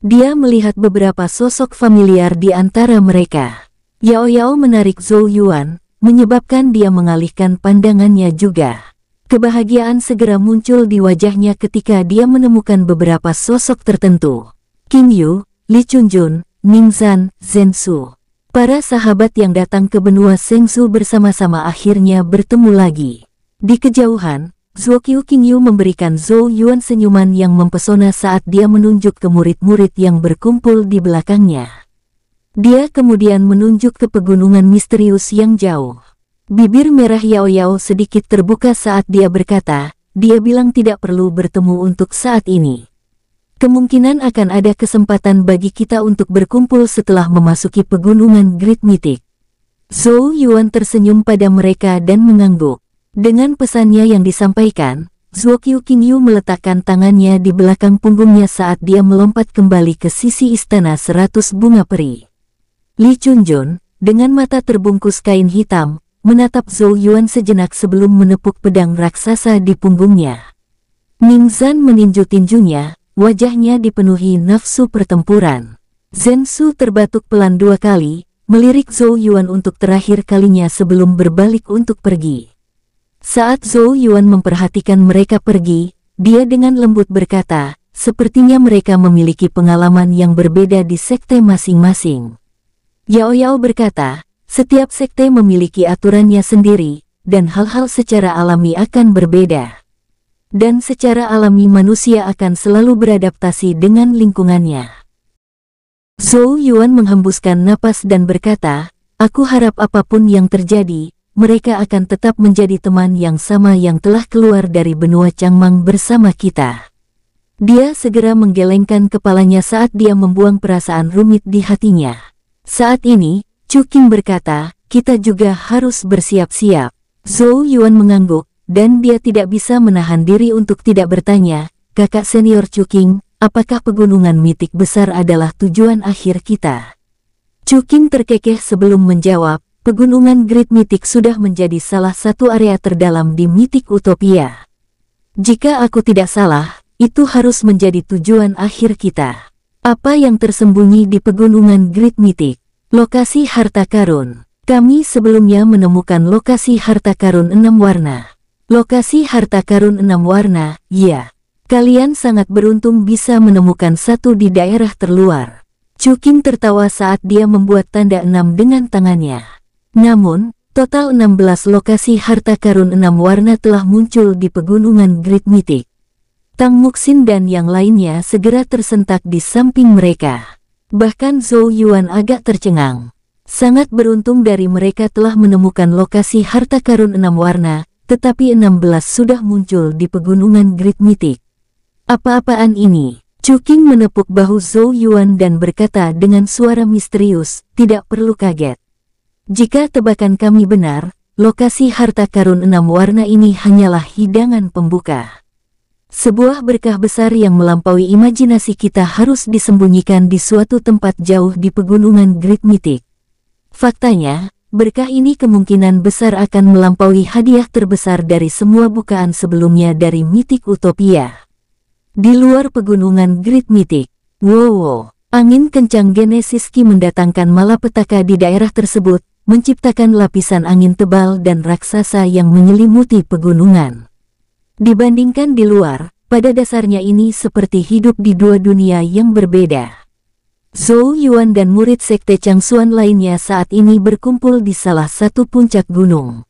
Speaker 1: Dia melihat beberapa sosok familiar di antara mereka. Yao Yao menarik Zhou Yuan, menyebabkan dia mengalihkan pandangannya juga. Kebahagiaan segera muncul di wajahnya ketika dia menemukan beberapa sosok tertentu. Qin Yu, Li Chunjun, San, Zhen Su. Para sahabat yang datang ke benua Su bersama-sama akhirnya bertemu lagi. Di kejauhan, Zuo Qiu Qingyu memberikan Zhou Yuan senyuman yang mempesona saat dia menunjuk ke murid-murid yang berkumpul di belakangnya. Dia kemudian menunjuk ke pegunungan misterius yang jauh. Bibir merah Yao Yao sedikit terbuka saat dia berkata, dia bilang tidak perlu bertemu untuk saat ini. Kemungkinan akan ada kesempatan bagi kita untuk berkumpul setelah memasuki pegunungan Great Mythic. Zhou Yuan tersenyum pada mereka dan mengangguk. Dengan pesannya yang disampaikan, Qiu Qingyu meletakkan tangannya di belakang punggungnya saat dia melompat kembali ke sisi istana seratus bunga peri. Li Chunjun, dengan mata terbungkus kain hitam, menatap Zhou Yuan sejenak sebelum menepuk pedang raksasa di punggungnya. Ning Zan meninju tinjunya, wajahnya dipenuhi nafsu pertempuran. Zhen Su terbatuk pelan dua kali, melirik Zhou Yuan untuk terakhir kalinya sebelum berbalik untuk pergi. Saat Zhou Yuan memperhatikan mereka pergi, dia dengan lembut berkata, sepertinya mereka memiliki pengalaman yang berbeda di sekte masing-masing. Yao Yao berkata, setiap sekte memiliki aturannya sendiri, dan hal-hal secara alami akan berbeda. Dan secara alami manusia akan selalu beradaptasi dengan lingkungannya. Zhou Yuan menghembuskan napas dan berkata, Aku harap apapun yang terjadi, mereka akan tetap menjadi teman yang sama yang telah keluar dari benua Changmang bersama kita. Dia segera menggelengkan kepalanya saat dia membuang perasaan rumit di hatinya. Saat ini, Chu King berkata, kita juga harus bersiap-siap. Zhou Yuan mengangguk, dan dia tidak bisa menahan diri untuk tidak bertanya, kakak senior Chu King, apakah pegunungan mitik besar adalah tujuan akhir kita? Chu King terkekeh sebelum menjawab, Pegunungan Great Mythic sudah menjadi salah satu area terdalam di Mythic Utopia. Jika aku tidak salah, itu harus menjadi tujuan akhir kita. Apa yang tersembunyi di Pegunungan Great Mythic? Lokasi Harta Karun Kami sebelumnya menemukan lokasi Harta Karun enam warna. Lokasi Harta Karun enam warna, ya. Kalian sangat beruntung bisa menemukan satu di daerah terluar. Chu tertawa saat dia membuat tanda enam dengan tangannya. Namun, total 16 lokasi harta karun enam warna telah muncul di pegunungan Great Mythic. Tang Muxin dan yang lainnya segera tersentak di samping mereka. Bahkan Zhou Yuan agak tercengang. Sangat beruntung dari mereka telah menemukan lokasi harta karun enam warna, tetapi 16 sudah muncul di pegunungan Great Mythic. Apa-apaan ini? Cuking menepuk bahu Zhou Yuan dan berkata dengan suara misterius, tidak perlu kaget. Jika tebakan kami benar, lokasi harta karun enam warna ini hanyalah hidangan pembuka. Sebuah berkah besar yang melampaui imajinasi kita harus disembunyikan di suatu tempat jauh di pegunungan Great Mythic. Faktanya, berkah ini kemungkinan besar akan melampaui hadiah terbesar dari semua bukaan sebelumnya dari Mythic Utopia. Di luar pegunungan Great Mythic, wow, wow. Angin kencang Genesis Ki mendatangkan malapetaka di daerah tersebut, menciptakan lapisan angin tebal dan raksasa yang menyelimuti pegunungan. Dibandingkan di luar, pada dasarnya ini seperti hidup di dua dunia yang berbeda. Zhou Yuan dan murid sekte Changsuan lainnya saat ini berkumpul di salah satu puncak gunung.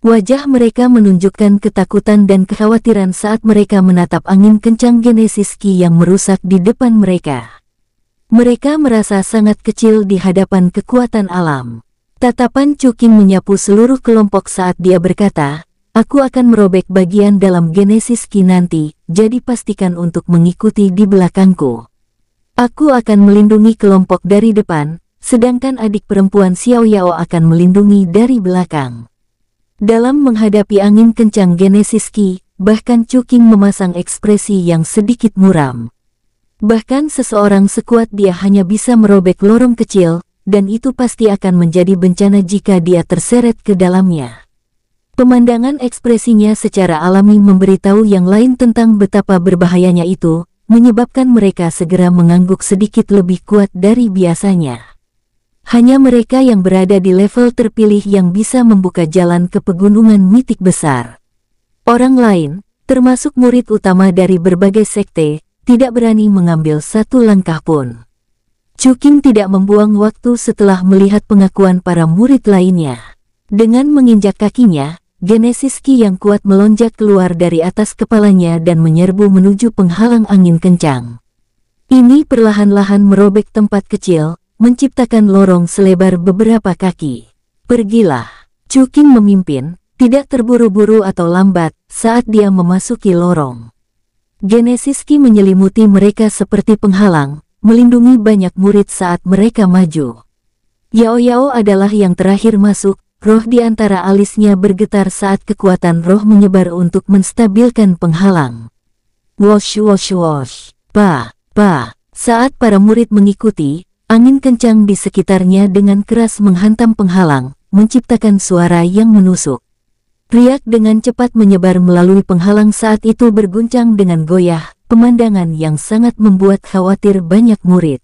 Speaker 1: Wajah mereka menunjukkan ketakutan dan kekhawatiran saat mereka menatap angin kencang genesis Ki yang merusak di depan mereka. Mereka merasa sangat kecil di hadapan kekuatan alam. Tatapan Cukim menyapu seluruh kelompok saat dia berkata, Aku akan merobek bagian dalam genesis Ki nanti, jadi pastikan untuk mengikuti di belakangku. Aku akan melindungi kelompok dari depan, sedangkan adik perempuan Xiao Yao akan melindungi dari belakang. Dalam menghadapi angin kencang genesis Ki, bahkan Cuking memasang ekspresi yang sedikit muram. Bahkan seseorang sekuat dia hanya bisa merobek lorong kecil, dan itu pasti akan menjadi bencana jika dia terseret ke dalamnya. Pemandangan ekspresinya secara alami memberitahu yang lain tentang betapa berbahayanya itu, menyebabkan mereka segera mengangguk sedikit lebih kuat dari biasanya. Hanya mereka yang berada di level terpilih yang bisa membuka jalan ke pegunungan mitik besar. Orang lain, termasuk murid utama dari berbagai sekte, tidak berani mengambil satu langkah pun. Cuking tidak membuang waktu setelah melihat pengakuan para murid lainnya. Dengan menginjak kakinya, Genesis Ki yang kuat melonjak keluar dari atas kepalanya dan menyerbu menuju penghalang angin kencang. Ini perlahan-lahan merobek tempat kecil, menciptakan lorong selebar beberapa kaki. Pergilah. Kim memimpin, tidak terburu-buru atau lambat saat dia memasuki lorong. Genesis Ki menyelimuti mereka seperti penghalang, melindungi banyak murid saat mereka maju. Yao Yao adalah yang terakhir masuk, roh di antara alisnya bergetar saat kekuatan roh menyebar untuk menstabilkan penghalang. Wash wash wash, pa, pa, saat para murid mengikuti, angin kencang di sekitarnya dengan keras menghantam penghalang, menciptakan suara yang menusuk. Riak dengan cepat menyebar melalui penghalang saat itu berguncang dengan goyah, pemandangan yang sangat membuat khawatir banyak murid.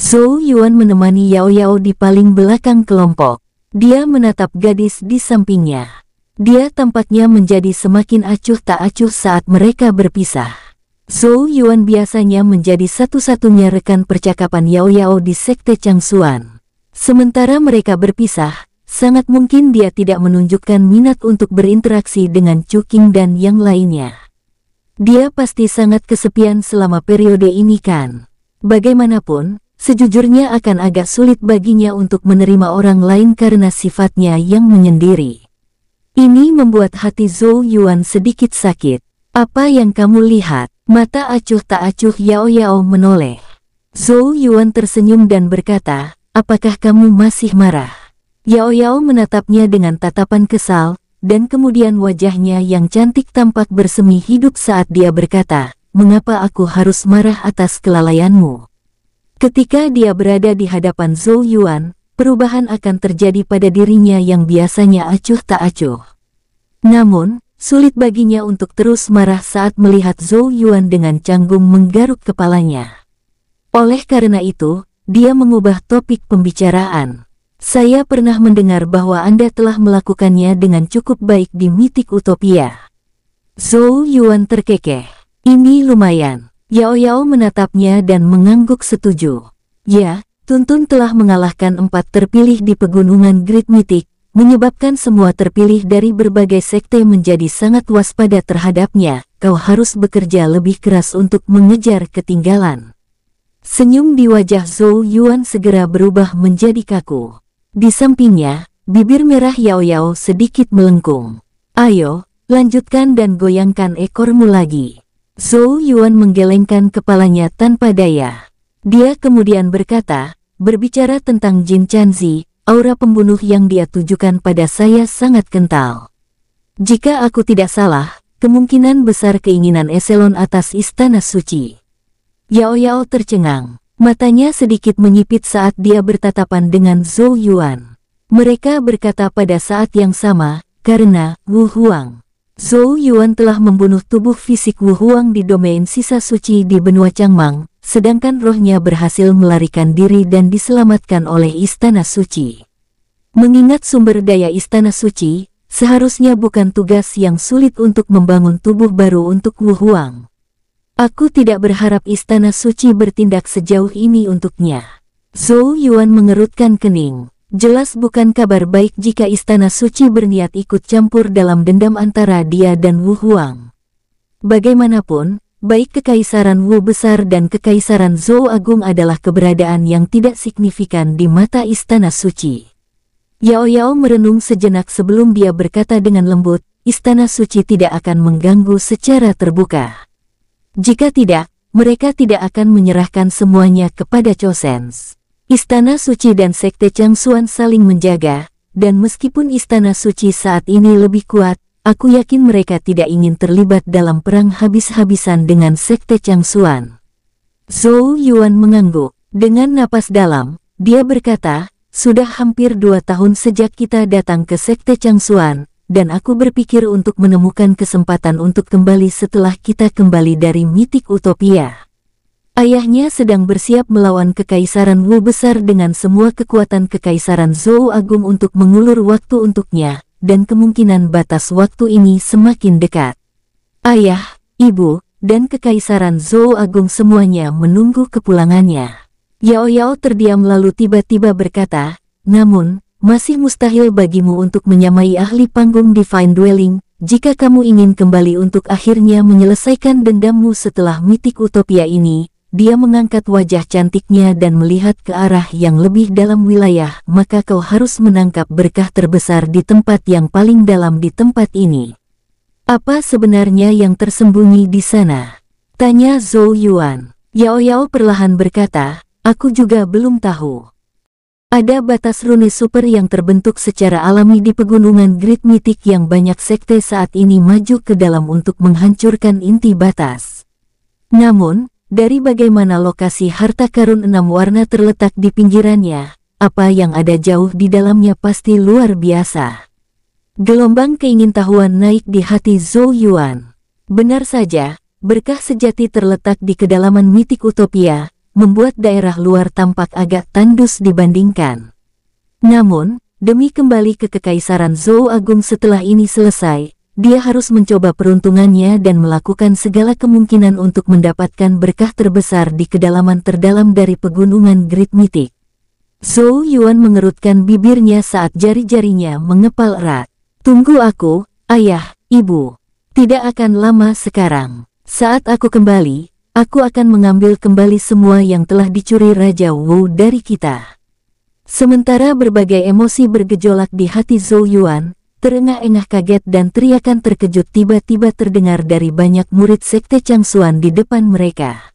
Speaker 1: Zhou Yuan menemani Yao Yao di paling belakang kelompok. Dia menatap gadis di sampingnya. Dia tampaknya menjadi semakin acuh tak acuh saat mereka berpisah. Zhou Yuan biasanya menjadi satu-satunya rekan percakapan Yao Yao di Sekte Changsuan. Sementara mereka berpisah, sangat mungkin dia tidak menunjukkan minat untuk berinteraksi dengan Chu King dan yang lainnya. Dia pasti sangat kesepian selama periode ini kan. Bagaimanapun, sejujurnya akan agak sulit baginya untuk menerima orang lain karena sifatnya yang menyendiri. Ini membuat hati Zhou Yuan sedikit sakit. Apa yang kamu lihat? Mata acuh tak acuh Yao Yao menoleh. Zhou Yuan tersenyum dan berkata, apakah kamu masih marah? Yao Yao menatapnya dengan tatapan kesal, dan kemudian wajahnya yang cantik tampak bersemi hidup saat dia berkata, Mengapa aku harus marah atas kelalaianmu? Ketika dia berada di hadapan Zhou Yuan, perubahan akan terjadi pada dirinya yang biasanya acuh tak acuh. Namun, sulit baginya untuk terus marah saat melihat Zhou Yuan dengan canggung menggaruk kepalanya. Oleh karena itu, dia mengubah topik pembicaraan. Saya pernah mendengar bahwa Anda telah melakukannya dengan cukup baik di Mitik Utopia. Zhou Yuan terkekeh. Ini lumayan. Yao Yao menatapnya dan mengangguk setuju. Ya, Tuntun telah mengalahkan empat terpilih di pegunungan Great Mitik, menyebabkan semua terpilih dari berbagai sekte menjadi sangat waspada terhadapnya. Kau harus bekerja lebih keras untuk mengejar ketinggalan. Senyum di wajah Zhou Yuan segera berubah menjadi kaku. Di sampingnya, bibir merah Yao Yao sedikit melengkung. Ayo, lanjutkan dan goyangkan ekormu lagi. Zhou Yuan menggelengkan kepalanya tanpa daya. Dia kemudian berkata, berbicara tentang Jin Chanzi, aura pembunuh yang dia tujukan pada saya sangat kental. Jika aku tidak salah, kemungkinan besar keinginan eselon atas istana suci. Yao Yao tercengang. Matanya sedikit menyipit saat dia bertatapan dengan Zhou Yuan. Mereka berkata pada saat yang sama, karena Wu Huang. Zhou Yuan telah membunuh tubuh fisik Wu Huang di domain sisa suci di benua Changmang, sedangkan rohnya berhasil melarikan diri dan diselamatkan oleh Istana Suci. Mengingat sumber daya Istana Suci, seharusnya bukan tugas yang sulit untuk membangun tubuh baru untuk Wu Huang. Aku tidak berharap istana suci bertindak sejauh ini untuknya. Zhou Yuan mengerutkan kening. Jelas bukan kabar baik jika istana suci berniat ikut campur dalam dendam antara dia dan Wu Huang. Bagaimanapun, baik kekaisaran Wu Besar dan kekaisaran Zhou Agung adalah keberadaan yang tidak signifikan di mata istana suci. Yao Yao merenung sejenak sebelum dia berkata dengan lembut, istana suci tidak akan mengganggu secara terbuka. Jika tidak, mereka tidak akan menyerahkan semuanya kepada Chosens. Istana Suci dan Sekte Changsuan saling menjaga, dan meskipun Istana Suci saat ini lebih kuat, aku yakin mereka tidak ingin terlibat dalam perang habis-habisan dengan Sekte Changsuan. Zhou Yuan mengangguk. Dengan napas dalam, dia berkata, sudah hampir dua tahun sejak kita datang ke Sekte Changsuan, dan aku berpikir untuk menemukan kesempatan untuk kembali setelah kita kembali dari mitik utopia. Ayahnya sedang bersiap melawan kekaisaran Wu besar dengan semua kekuatan kekaisaran Zhou Agung untuk mengulur waktu
Speaker 2: untuknya,
Speaker 1: dan kemungkinan batas waktu ini semakin dekat. Ayah, ibu, dan kekaisaran Zhou Agung semuanya menunggu kepulangannya. Yao Yao terdiam lalu tiba-tiba berkata, namun, masih mustahil bagimu untuk menyamai ahli panggung Divine Dwelling, jika kamu ingin kembali untuk akhirnya menyelesaikan dendammu setelah mitik utopia ini, dia mengangkat wajah cantiknya dan melihat ke arah yang lebih dalam wilayah, maka kau harus menangkap berkah terbesar di tempat yang paling dalam di tempat ini. Apa sebenarnya yang tersembunyi di sana? Tanya Zhou Yuan. Yao Yao perlahan berkata, aku juga belum tahu. Ada batas rune super yang terbentuk secara alami di pegunungan grid mitik yang banyak sekte saat ini maju ke dalam untuk menghancurkan inti batas. Namun, dari bagaimana lokasi harta karun enam warna terletak di pinggirannya, apa yang ada jauh di dalamnya pasti luar biasa. Gelombang keingintahuan naik di hati Zhou Yuan. Benar saja, berkah sejati terletak di kedalaman mitik utopia, membuat daerah luar tampak agak tandus dibandingkan. Namun, demi kembali ke kekaisaran Zhou Agung setelah ini selesai, dia harus mencoba peruntungannya dan melakukan segala kemungkinan untuk mendapatkan berkah terbesar di kedalaman terdalam dari pegunungan Great Mythic. Zhou Yuan mengerutkan bibirnya saat jari-jarinya mengepal erat. Tunggu aku, ayah, ibu. Tidak akan lama sekarang. Saat aku kembali, Aku akan mengambil kembali semua yang telah dicuri Raja Wu dari kita. Sementara berbagai emosi bergejolak di hati Zhou Yuan, terengah-engah kaget dan teriakan terkejut tiba-tiba terdengar dari banyak murid sekte Changsuan di depan mereka.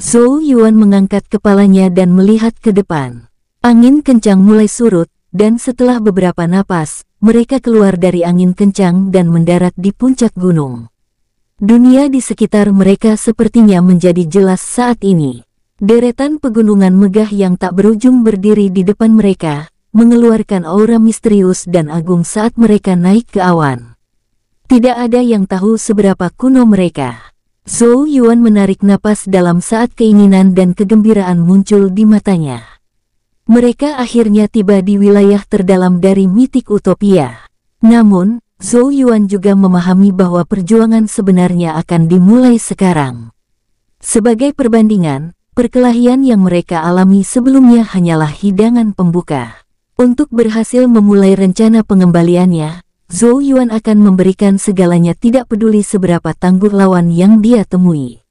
Speaker 1: Zhou Yuan mengangkat kepalanya dan melihat ke depan. Angin kencang mulai surut, dan setelah beberapa napas, mereka keluar dari angin kencang dan mendarat di puncak gunung. Dunia di sekitar mereka sepertinya menjadi jelas saat ini. Deretan pegunungan megah yang tak berujung berdiri di depan mereka, mengeluarkan aura misterius dan agung saat mereka naik ke awan. Tidak ada yang tahu seberapa kuno mereka. Zhou Yuan menarik napas dalam saat keinginan dan kegembiraan muncul di matanya. Mereka akhirnya tiba di wilayah terdalam dari mitik utopia. Namun, Zhou Yuan juga memahami bahwa perjuangan sebenarnya akan dimulai sekarang. Sebagai perbandingan, perkelahian yang mereka alami sebelumnya hanyalah hidangan pembuka. Untuk berhasil memulai rencana pengembaliannya, Zhou Yuan akan memberikan segalanya tidak peduli seberapa tangguh lawan yang dia temui.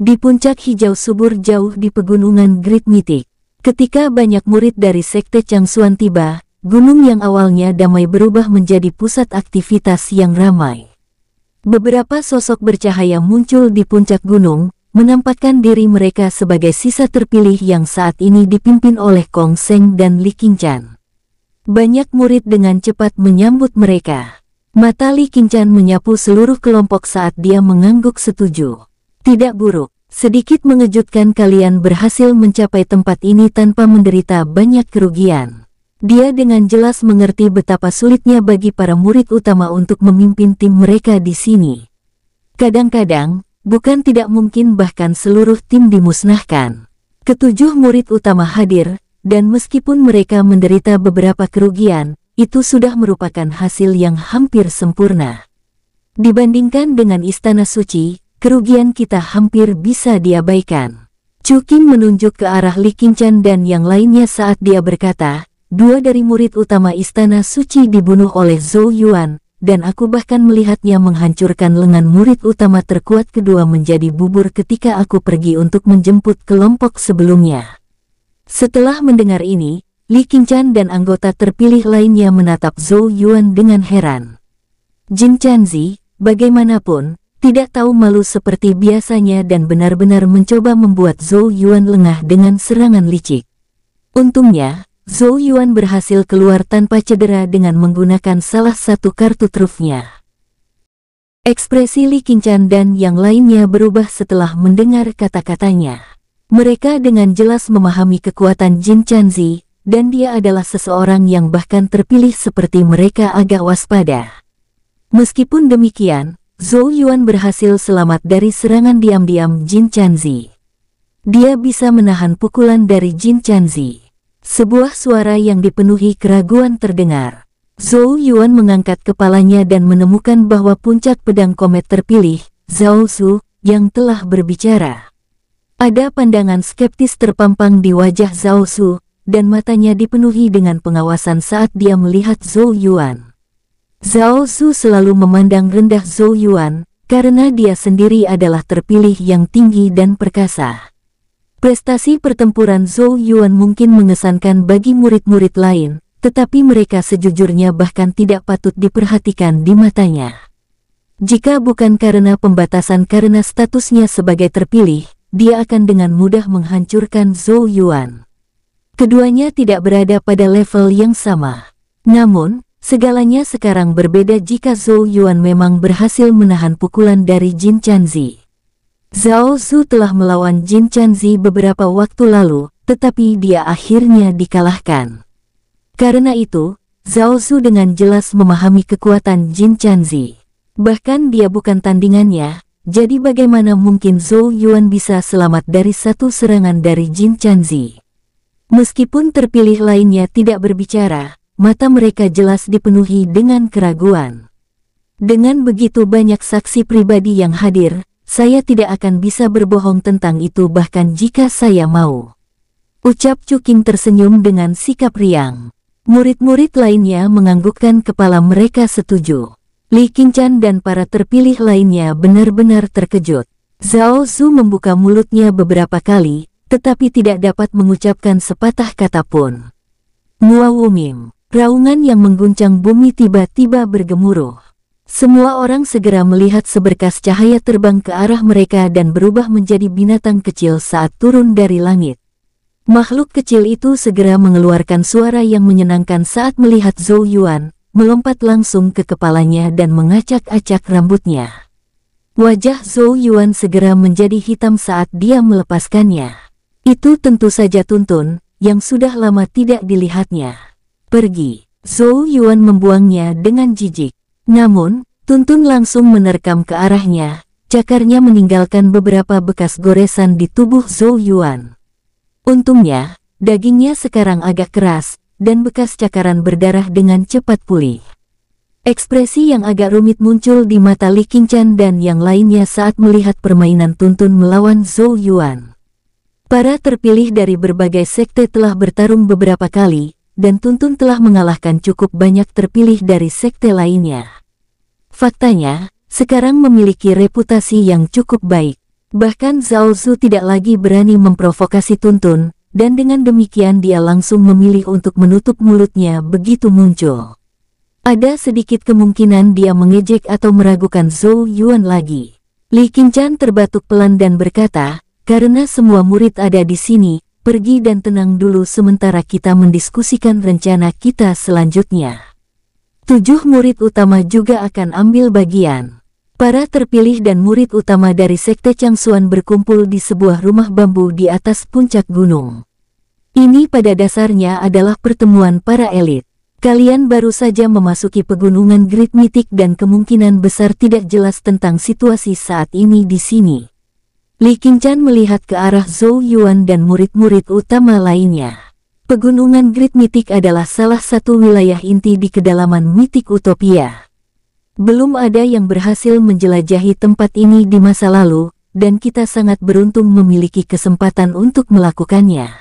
Speaker 1: Di puncak hijau subur jauh di pegunungan Great Mythic, ketika banyak murid dari Sekte Changsuan tiba, gunung yang awalnya damai berubah menjadi pusat aktivitas yang ramai. Beberapa sosok bercahaya muncul di puncak gunung, menampakkan diri mereka sebagai sisa terpilih yang saat ini dipimpin oleh Kong Seng dan Li Chan. Banyak murid dengan cepat menyambut mereka. Mata Li Chan menyapu seluruh kelompok saat dia mengangguk setuju. Tidak buruk, sedikit mengejutkan kalian berhasil mencapai tempat ini tanpa menderita banyak kerugian. Dia dengan jelas mengerti betapa sulitnya bagi para murid utama untuk memimpin tim mereka di sini. Kadang-kadang, bukan tidak mungkin bahkan seluruh tim dimusnahkan. Ketujuh murid utama hadir, dan meskipun mereka menderita beberapa kerugian, itu sudah merupakan hasil yang hampir sempurna. Dibandingkan dengan Istana Suci, kerugian kita hampir bisa diabaikan. Chu Kim menunjuk ke arah Li Qingshan dan yang lainnya saat dia berkata, dua dari murid utama istana suci dibunuh oleh Zhou Yuan, dan aku bahkan melihatnya menghancurkan lengan murid utama terkuat kedua menjadi bubur ketika aku pergi untuk menjemput kelompok sebelumnya. Setelah mendengar ini, Li Qingchan dan anggota terpilih lainnya menatap Zhou Yuan dengan heran. Jin Chanzi, bagaimanapun, tidak tahu malu seperti biasanya dan benar-benar mencoba membuat Zhou Yuan lengah dengan serangan licik. Untungnya, Zhou Yuan berhasil keluar tanpa cedera dengan menggunakan salah satu kartu trufnya. Ekspresi Li Qingchan dan yang lainnya berubah setelah mendengar kata-katanya. Mereka dengan jelas memahami kekuatan Jin Chanzi, dan dia adalah seseorang yang bahkan terpilih seperti mereka agak waspada. Meskipun demikian, Zhou Yuan berhasil selamat dari serangan diam-diam Jin Chanzi. Dia bisa menahan pukulan dari Jin Chanzi. Sebuah suara yang dipenuhi keraguan terdengar. Zhou Yuan mengangkat kepalanya dan menemukan bahwa puncak pedang komet terpilih, Zhao Su, yang telah berbicara. Ada pandangan skeptis terpampang di wajah Zhao Su, dan matanya dipenuhi dengan pengawasan saat dia melihat Zhou Yuan. Zhao Su selalu memandang rendah Zhou Yuan, karena dia sendiri adalah terpilih yang tinggi dan perkasa. Prestasi pertempuran Zhou Yuan mungkin mengesankan bagi murid-murid lain, tetapi mereka sejujurnya bahkan tidak patut diperhatikan di matanya. Jika bukan karena pembatasan karena statusnya sebagai terpilih, dia akan dengan mudah menghancurkan Zhou Yuan. Keduanya tidak berada pada level yang sama. Namun, segalanya sekarang berbeda jika Zhou Yuan memang berhasil menahan pukulan dari Jin Chanzi. Zhao Su telah melawan Jin Chanzi beberapa waktu lalu, tetapi dia akhirnya dikalahkan. Karena itu, Zhao Su dengan jelas memahami kekuatan Jin Chanzi. Bahkan dia bukan tandingannya, jadi bagaimana mungkin Zhou Yuan bisa selamat dari satu serangan dari Jin Chanzi? Meskipun terpilih lainnya tidak berbicara, mata mereka jelas dipenuhi dengan keraguan. Dengan begitu banyak saksi pribadi yang hadir, saya tidak akan bisa berbohong tentang itu bahkan jika saya mau. Ucap Cuking tersenyum dengan sikap riang. Murid-murid lainnya menganggukkan kepala mereka setuju. Li Qingchan dan para terpilih lainnya benar-benar terkejut. Zhao Su membuka mulutnya beberapa kali, tetapi tidak dapat mengucapkan sepatah kata pun. Muawumim, raungan yang mengguncang bumi tiba-tiba bergemuruh. Semua orang segera melihat seberkas cahaya terbang ke arah mereka dan berubah menjadi binatang kecil saat turun dari langit. Makhluk kecil itu segera mengeluarkan suara yang menyenangkan saat melihat Zhou Yuan, melompat langsung ke kepalanya dan mengacak-acak rambutnya. Wajah Zhou Yuan segera menjadi hitam saat dia melepaskannya. Itu tentu saja Tuntun, yang sudah lama tidak dilihatnya. Pergi, Zhou Yuan membuangnya dengan jijik. Namun, Tuntun langsung menerkam ke arahnya, cakarnya meninggalkan beberapa bekas goresan di tubuh Zhou Yuan. Untungnya, dagingnya sekarang agak keras, dan bekas cakaran berdarah dengan cepat pulih. Ekspresi yang agak rumit muncul di mata Li Qingchen dan yang lainnya saat melihat permainan Tuntun melawan Zhou Yuan. Para terpilih dari berbagai sekte telah bertarung beberapa kali, dan Tuntun telah mengalahkan cukup banyak terpilih dari sekte lainnya. Faktanya, sekarang memiliki reputasi yang cukup baik. Bahkan Zhao Zhu tidak lagi berani memprovokasi Tuntun, dan dengan demikian dia langsung memilih untuk menutup mulutnya begitu muncul. Ada sedikit kemungkinan dia mengejek atau meragukan Zhou Yuan lagi. Li Qingchan terbatuk pelan dan berkata, karena semua murid ada di sini, pergi dan tenang dulu sementara kita mendiskusikan rencana kita selanjutnya. Tujuh murid utama juga akan ambil bagian. Para terpilih dan murid utama dari Sekte Changsuan berkumpul di sebuah rumah bambu di atas puncak gunung. Ini pada dasarnya adalah pertemuan para elit. Kalian baru saja memasuki pegunungan Grid Mythic dan kemungkinan besar tidak jelas tentang situasi saat ini di sini. Li Qingchan melihat ke arah Zhou Yuan dan murid-murid utama lainnya. Pegunungan Great Mythic adalah salah satu wilayah inti di kedalaman Mythic Utopia. Belum ada yang berhasil menjelajahi tempat ini di masa lalu, dan kita sangat beruntung memiliki kesempatan untuk melakukannya.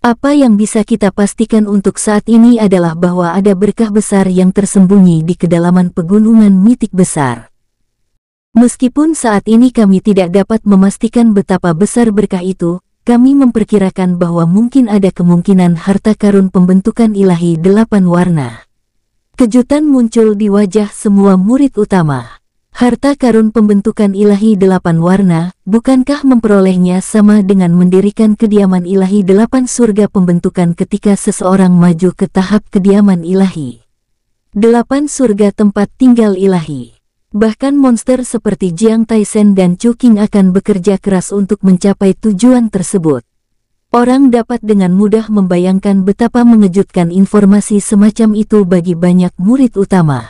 Speaker 1: Apa yang bisa kita pastikan untuk saat ini adalah bahwa ada berkah besar yang tersembunyi di kedalaman pegunungan mitik besar. Meskipun saat ini kami tidak dapat memastikan betapa besar berkah itu, kami memperkirakan bahwa mungkin ada kemungkinan harta karun pembentukan ilahi delapan warna. Kejutan muncul di wajah semua murid utama. Harta karun pembentukan ilahi delapan warna, bukankah memperolehnya sama dengan mendirikan kediaman ilahi delapan surga pembentukan ketika seseorang maju ke tahap kediaman ilahi? Delapan surga tempat tinggal ilahi Bahkan monster seperti Jiang Taisen dan Chu Qing akan bekerja keras untuk mencapai tujuan tersebut. Orang dapat dengan mudah membayangkan betapa mengejutkan informasi semacam itu bagi banyak murid utama.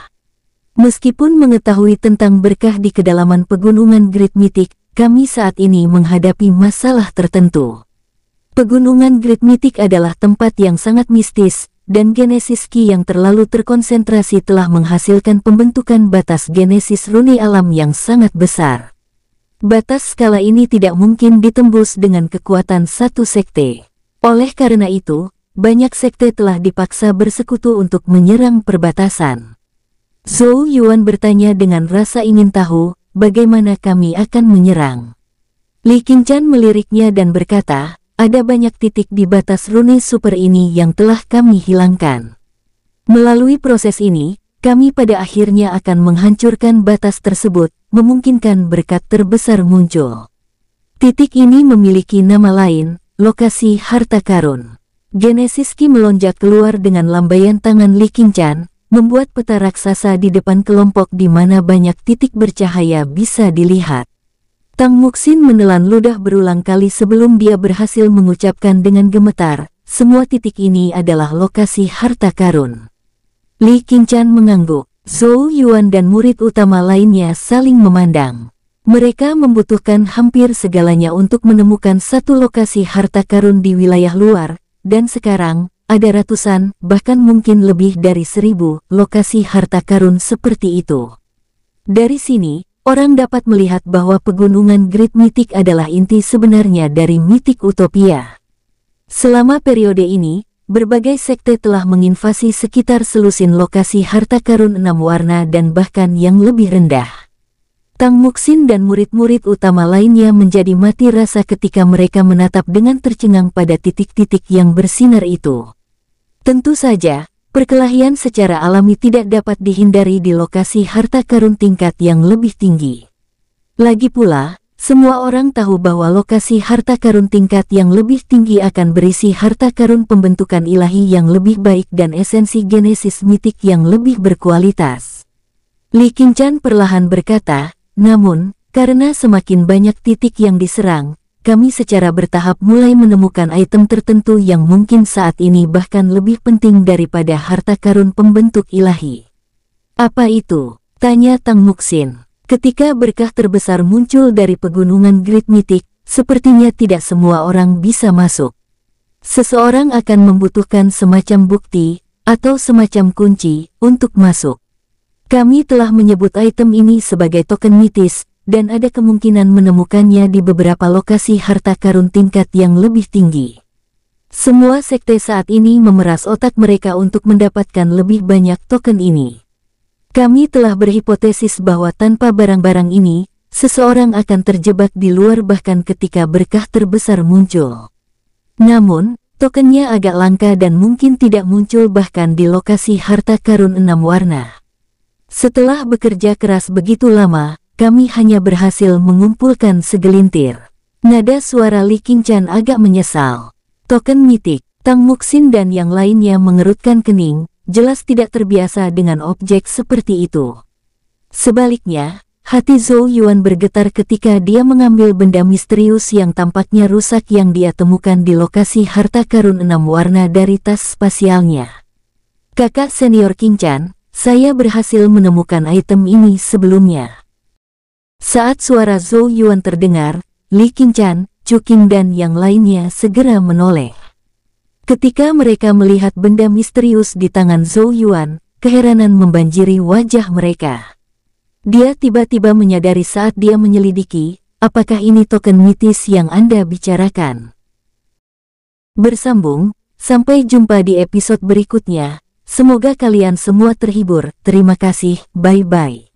Speaker 1: Meskipun mengetahui tentang berkah di kedalaman pegunungan Great Mythic, kami saat ini menghadapi masalah tertentu. Pegunungan Great Mythic adalah tempat yang sangat mistis, dan genesis Ki yang terlalu terkonsentrasi telah menghasilkan pembentukan batas genesis Runi alam yang sangat besar. Batas skala ini tidak mungkin ditembus dengan kekuatan satu sekte. Oleh karena itu, banyak sekte telah dipaksa bersekutu untuk menyerang perbatasan. Zhou Yuan bertanya dengan rasa ingin tahu, bagaimana kami akan menyerang. Li Qingchan meliriknya dan berkata, ada banyak titik di batas rune super ini yang telah kami hilangkan. Melalui proses ini, kami pada akhirnya akan menghancurkan batas tersebut, memungkinkan berkat terbesar muncul. Titik ini memiliki nama lain, lokasi harta karun. Genesis Ki melonjak keluar dengan lambaian tangan Li Chan, membuat peta raksasa di depan kelompok di mana banyak titik bercahaya bisa dilihat. Tang Muksin menelan ludah berulang kali sebelum dia berhasil mengucapkan dengan gemetar, semua titik ini adalah lokasi harta karun. Li Qingchan mengangguk. Zhou Yuan dan murid utama lainnya saling memandang. Mereka membutuhkan hampir segalanya untuk menemukan satu lokasi harta karun di wilayah luar, dan sekarang, ada ratusan, bahkan mungkin lebih dari seribu, lokasi harta karun seperti itu. Dari sini, orang dapat melihat bahwa pegunungan Great Mythic adalah inti sebenarnya dari Mythic Utopia. Selama periode ini, berbagai sekte telah menginvasi sekitar selusin lokasi harta karun enam warna dan bahkan yang lebih rendah. Tang Muksin dan murid-murid utama lainnya menjadi mati rasa ketika mereka menatap dengan tercengang pada titik-titik yang bersinar itu. Tentu saja, Perkelahian secara alami tidak dapat dihindari di lokasi harta karun tingkat yang lebih tinggi. Lagi pula, semua orang tahu bahwa lokasi harta karun tingkat yang lebih tinggi akan berisi harta karun pembentukan ilahi yang lebih baik dan esensi genesis mitik yang lebih berkualitas. Li Qingchan perlahan berkata, namun, karena semakin banyak titik yang diserang, kami secara bertahap mulai menemukan item tertentu yang mungkin saat ini bahkan lebih penting daripada harta karun pembentuk ilahi. Apa itu? Tanya Tang Muksin. Ketika berkah terbesar muncul dari pegunungan Great Mythic, sepertinya tidak semua orang bisa masuk. Seseorang akan membutuhkan semacam bukti, atau semacam kunci, untuk masuk. Kami telah menyebut item ini sebagai token mitis, dan ada kemungkinan menemukannya di beberapa lokasi harta karun tingkat yang lebih tinggi. Semua sekte saat ini memeras otak mereka untuk mendapatkan lebih banyak token ini. Kami telah berhipotesis bahwa tanpa barang-barang ini, seseorang akan terjebak di luar bahkan ketika berkah terbesar muncul. Namun, tokennya agak langka dan mungkin tidak muncul bahkan di lokasi harta karun enam warna. Setelah bekerja keras begitu lama, kami hanya berhasil mengumpulkan segelintir. Nada suara Li Qingchan agak menyesal. Token mitik, Tang Muxin dan yang lainnya mengerutkan kening, jelas tidak terbiasa dengan objek seperti itu. Sebaliknya, hati Zhou Yuan bergetar ketika dia mengambil benda misterius yang tampaknya rusak yang dia temukan di lokasi harta karun enam warna dari tas spasialnya. Kakak senior Qingchan, saya berhasil menemukan item ini sebelumnya. Saat suara Zhou Yuan terdengar, Li Qingchan, Chu Qing dan yang lainnya segera menoleh. Ketika mereka melihat benda misterius di tangan Zhou Yuan, keheranan membanjiri wajah mereka. Dia tiba-tiba menyadari saat dia menyelidiki, apakah ini token mitis yang Anda bicarakan. Bersambung, sampai jumpa di episode berikutnya. Semoga kalian semua terhibur. Terima kasih, bye-bye.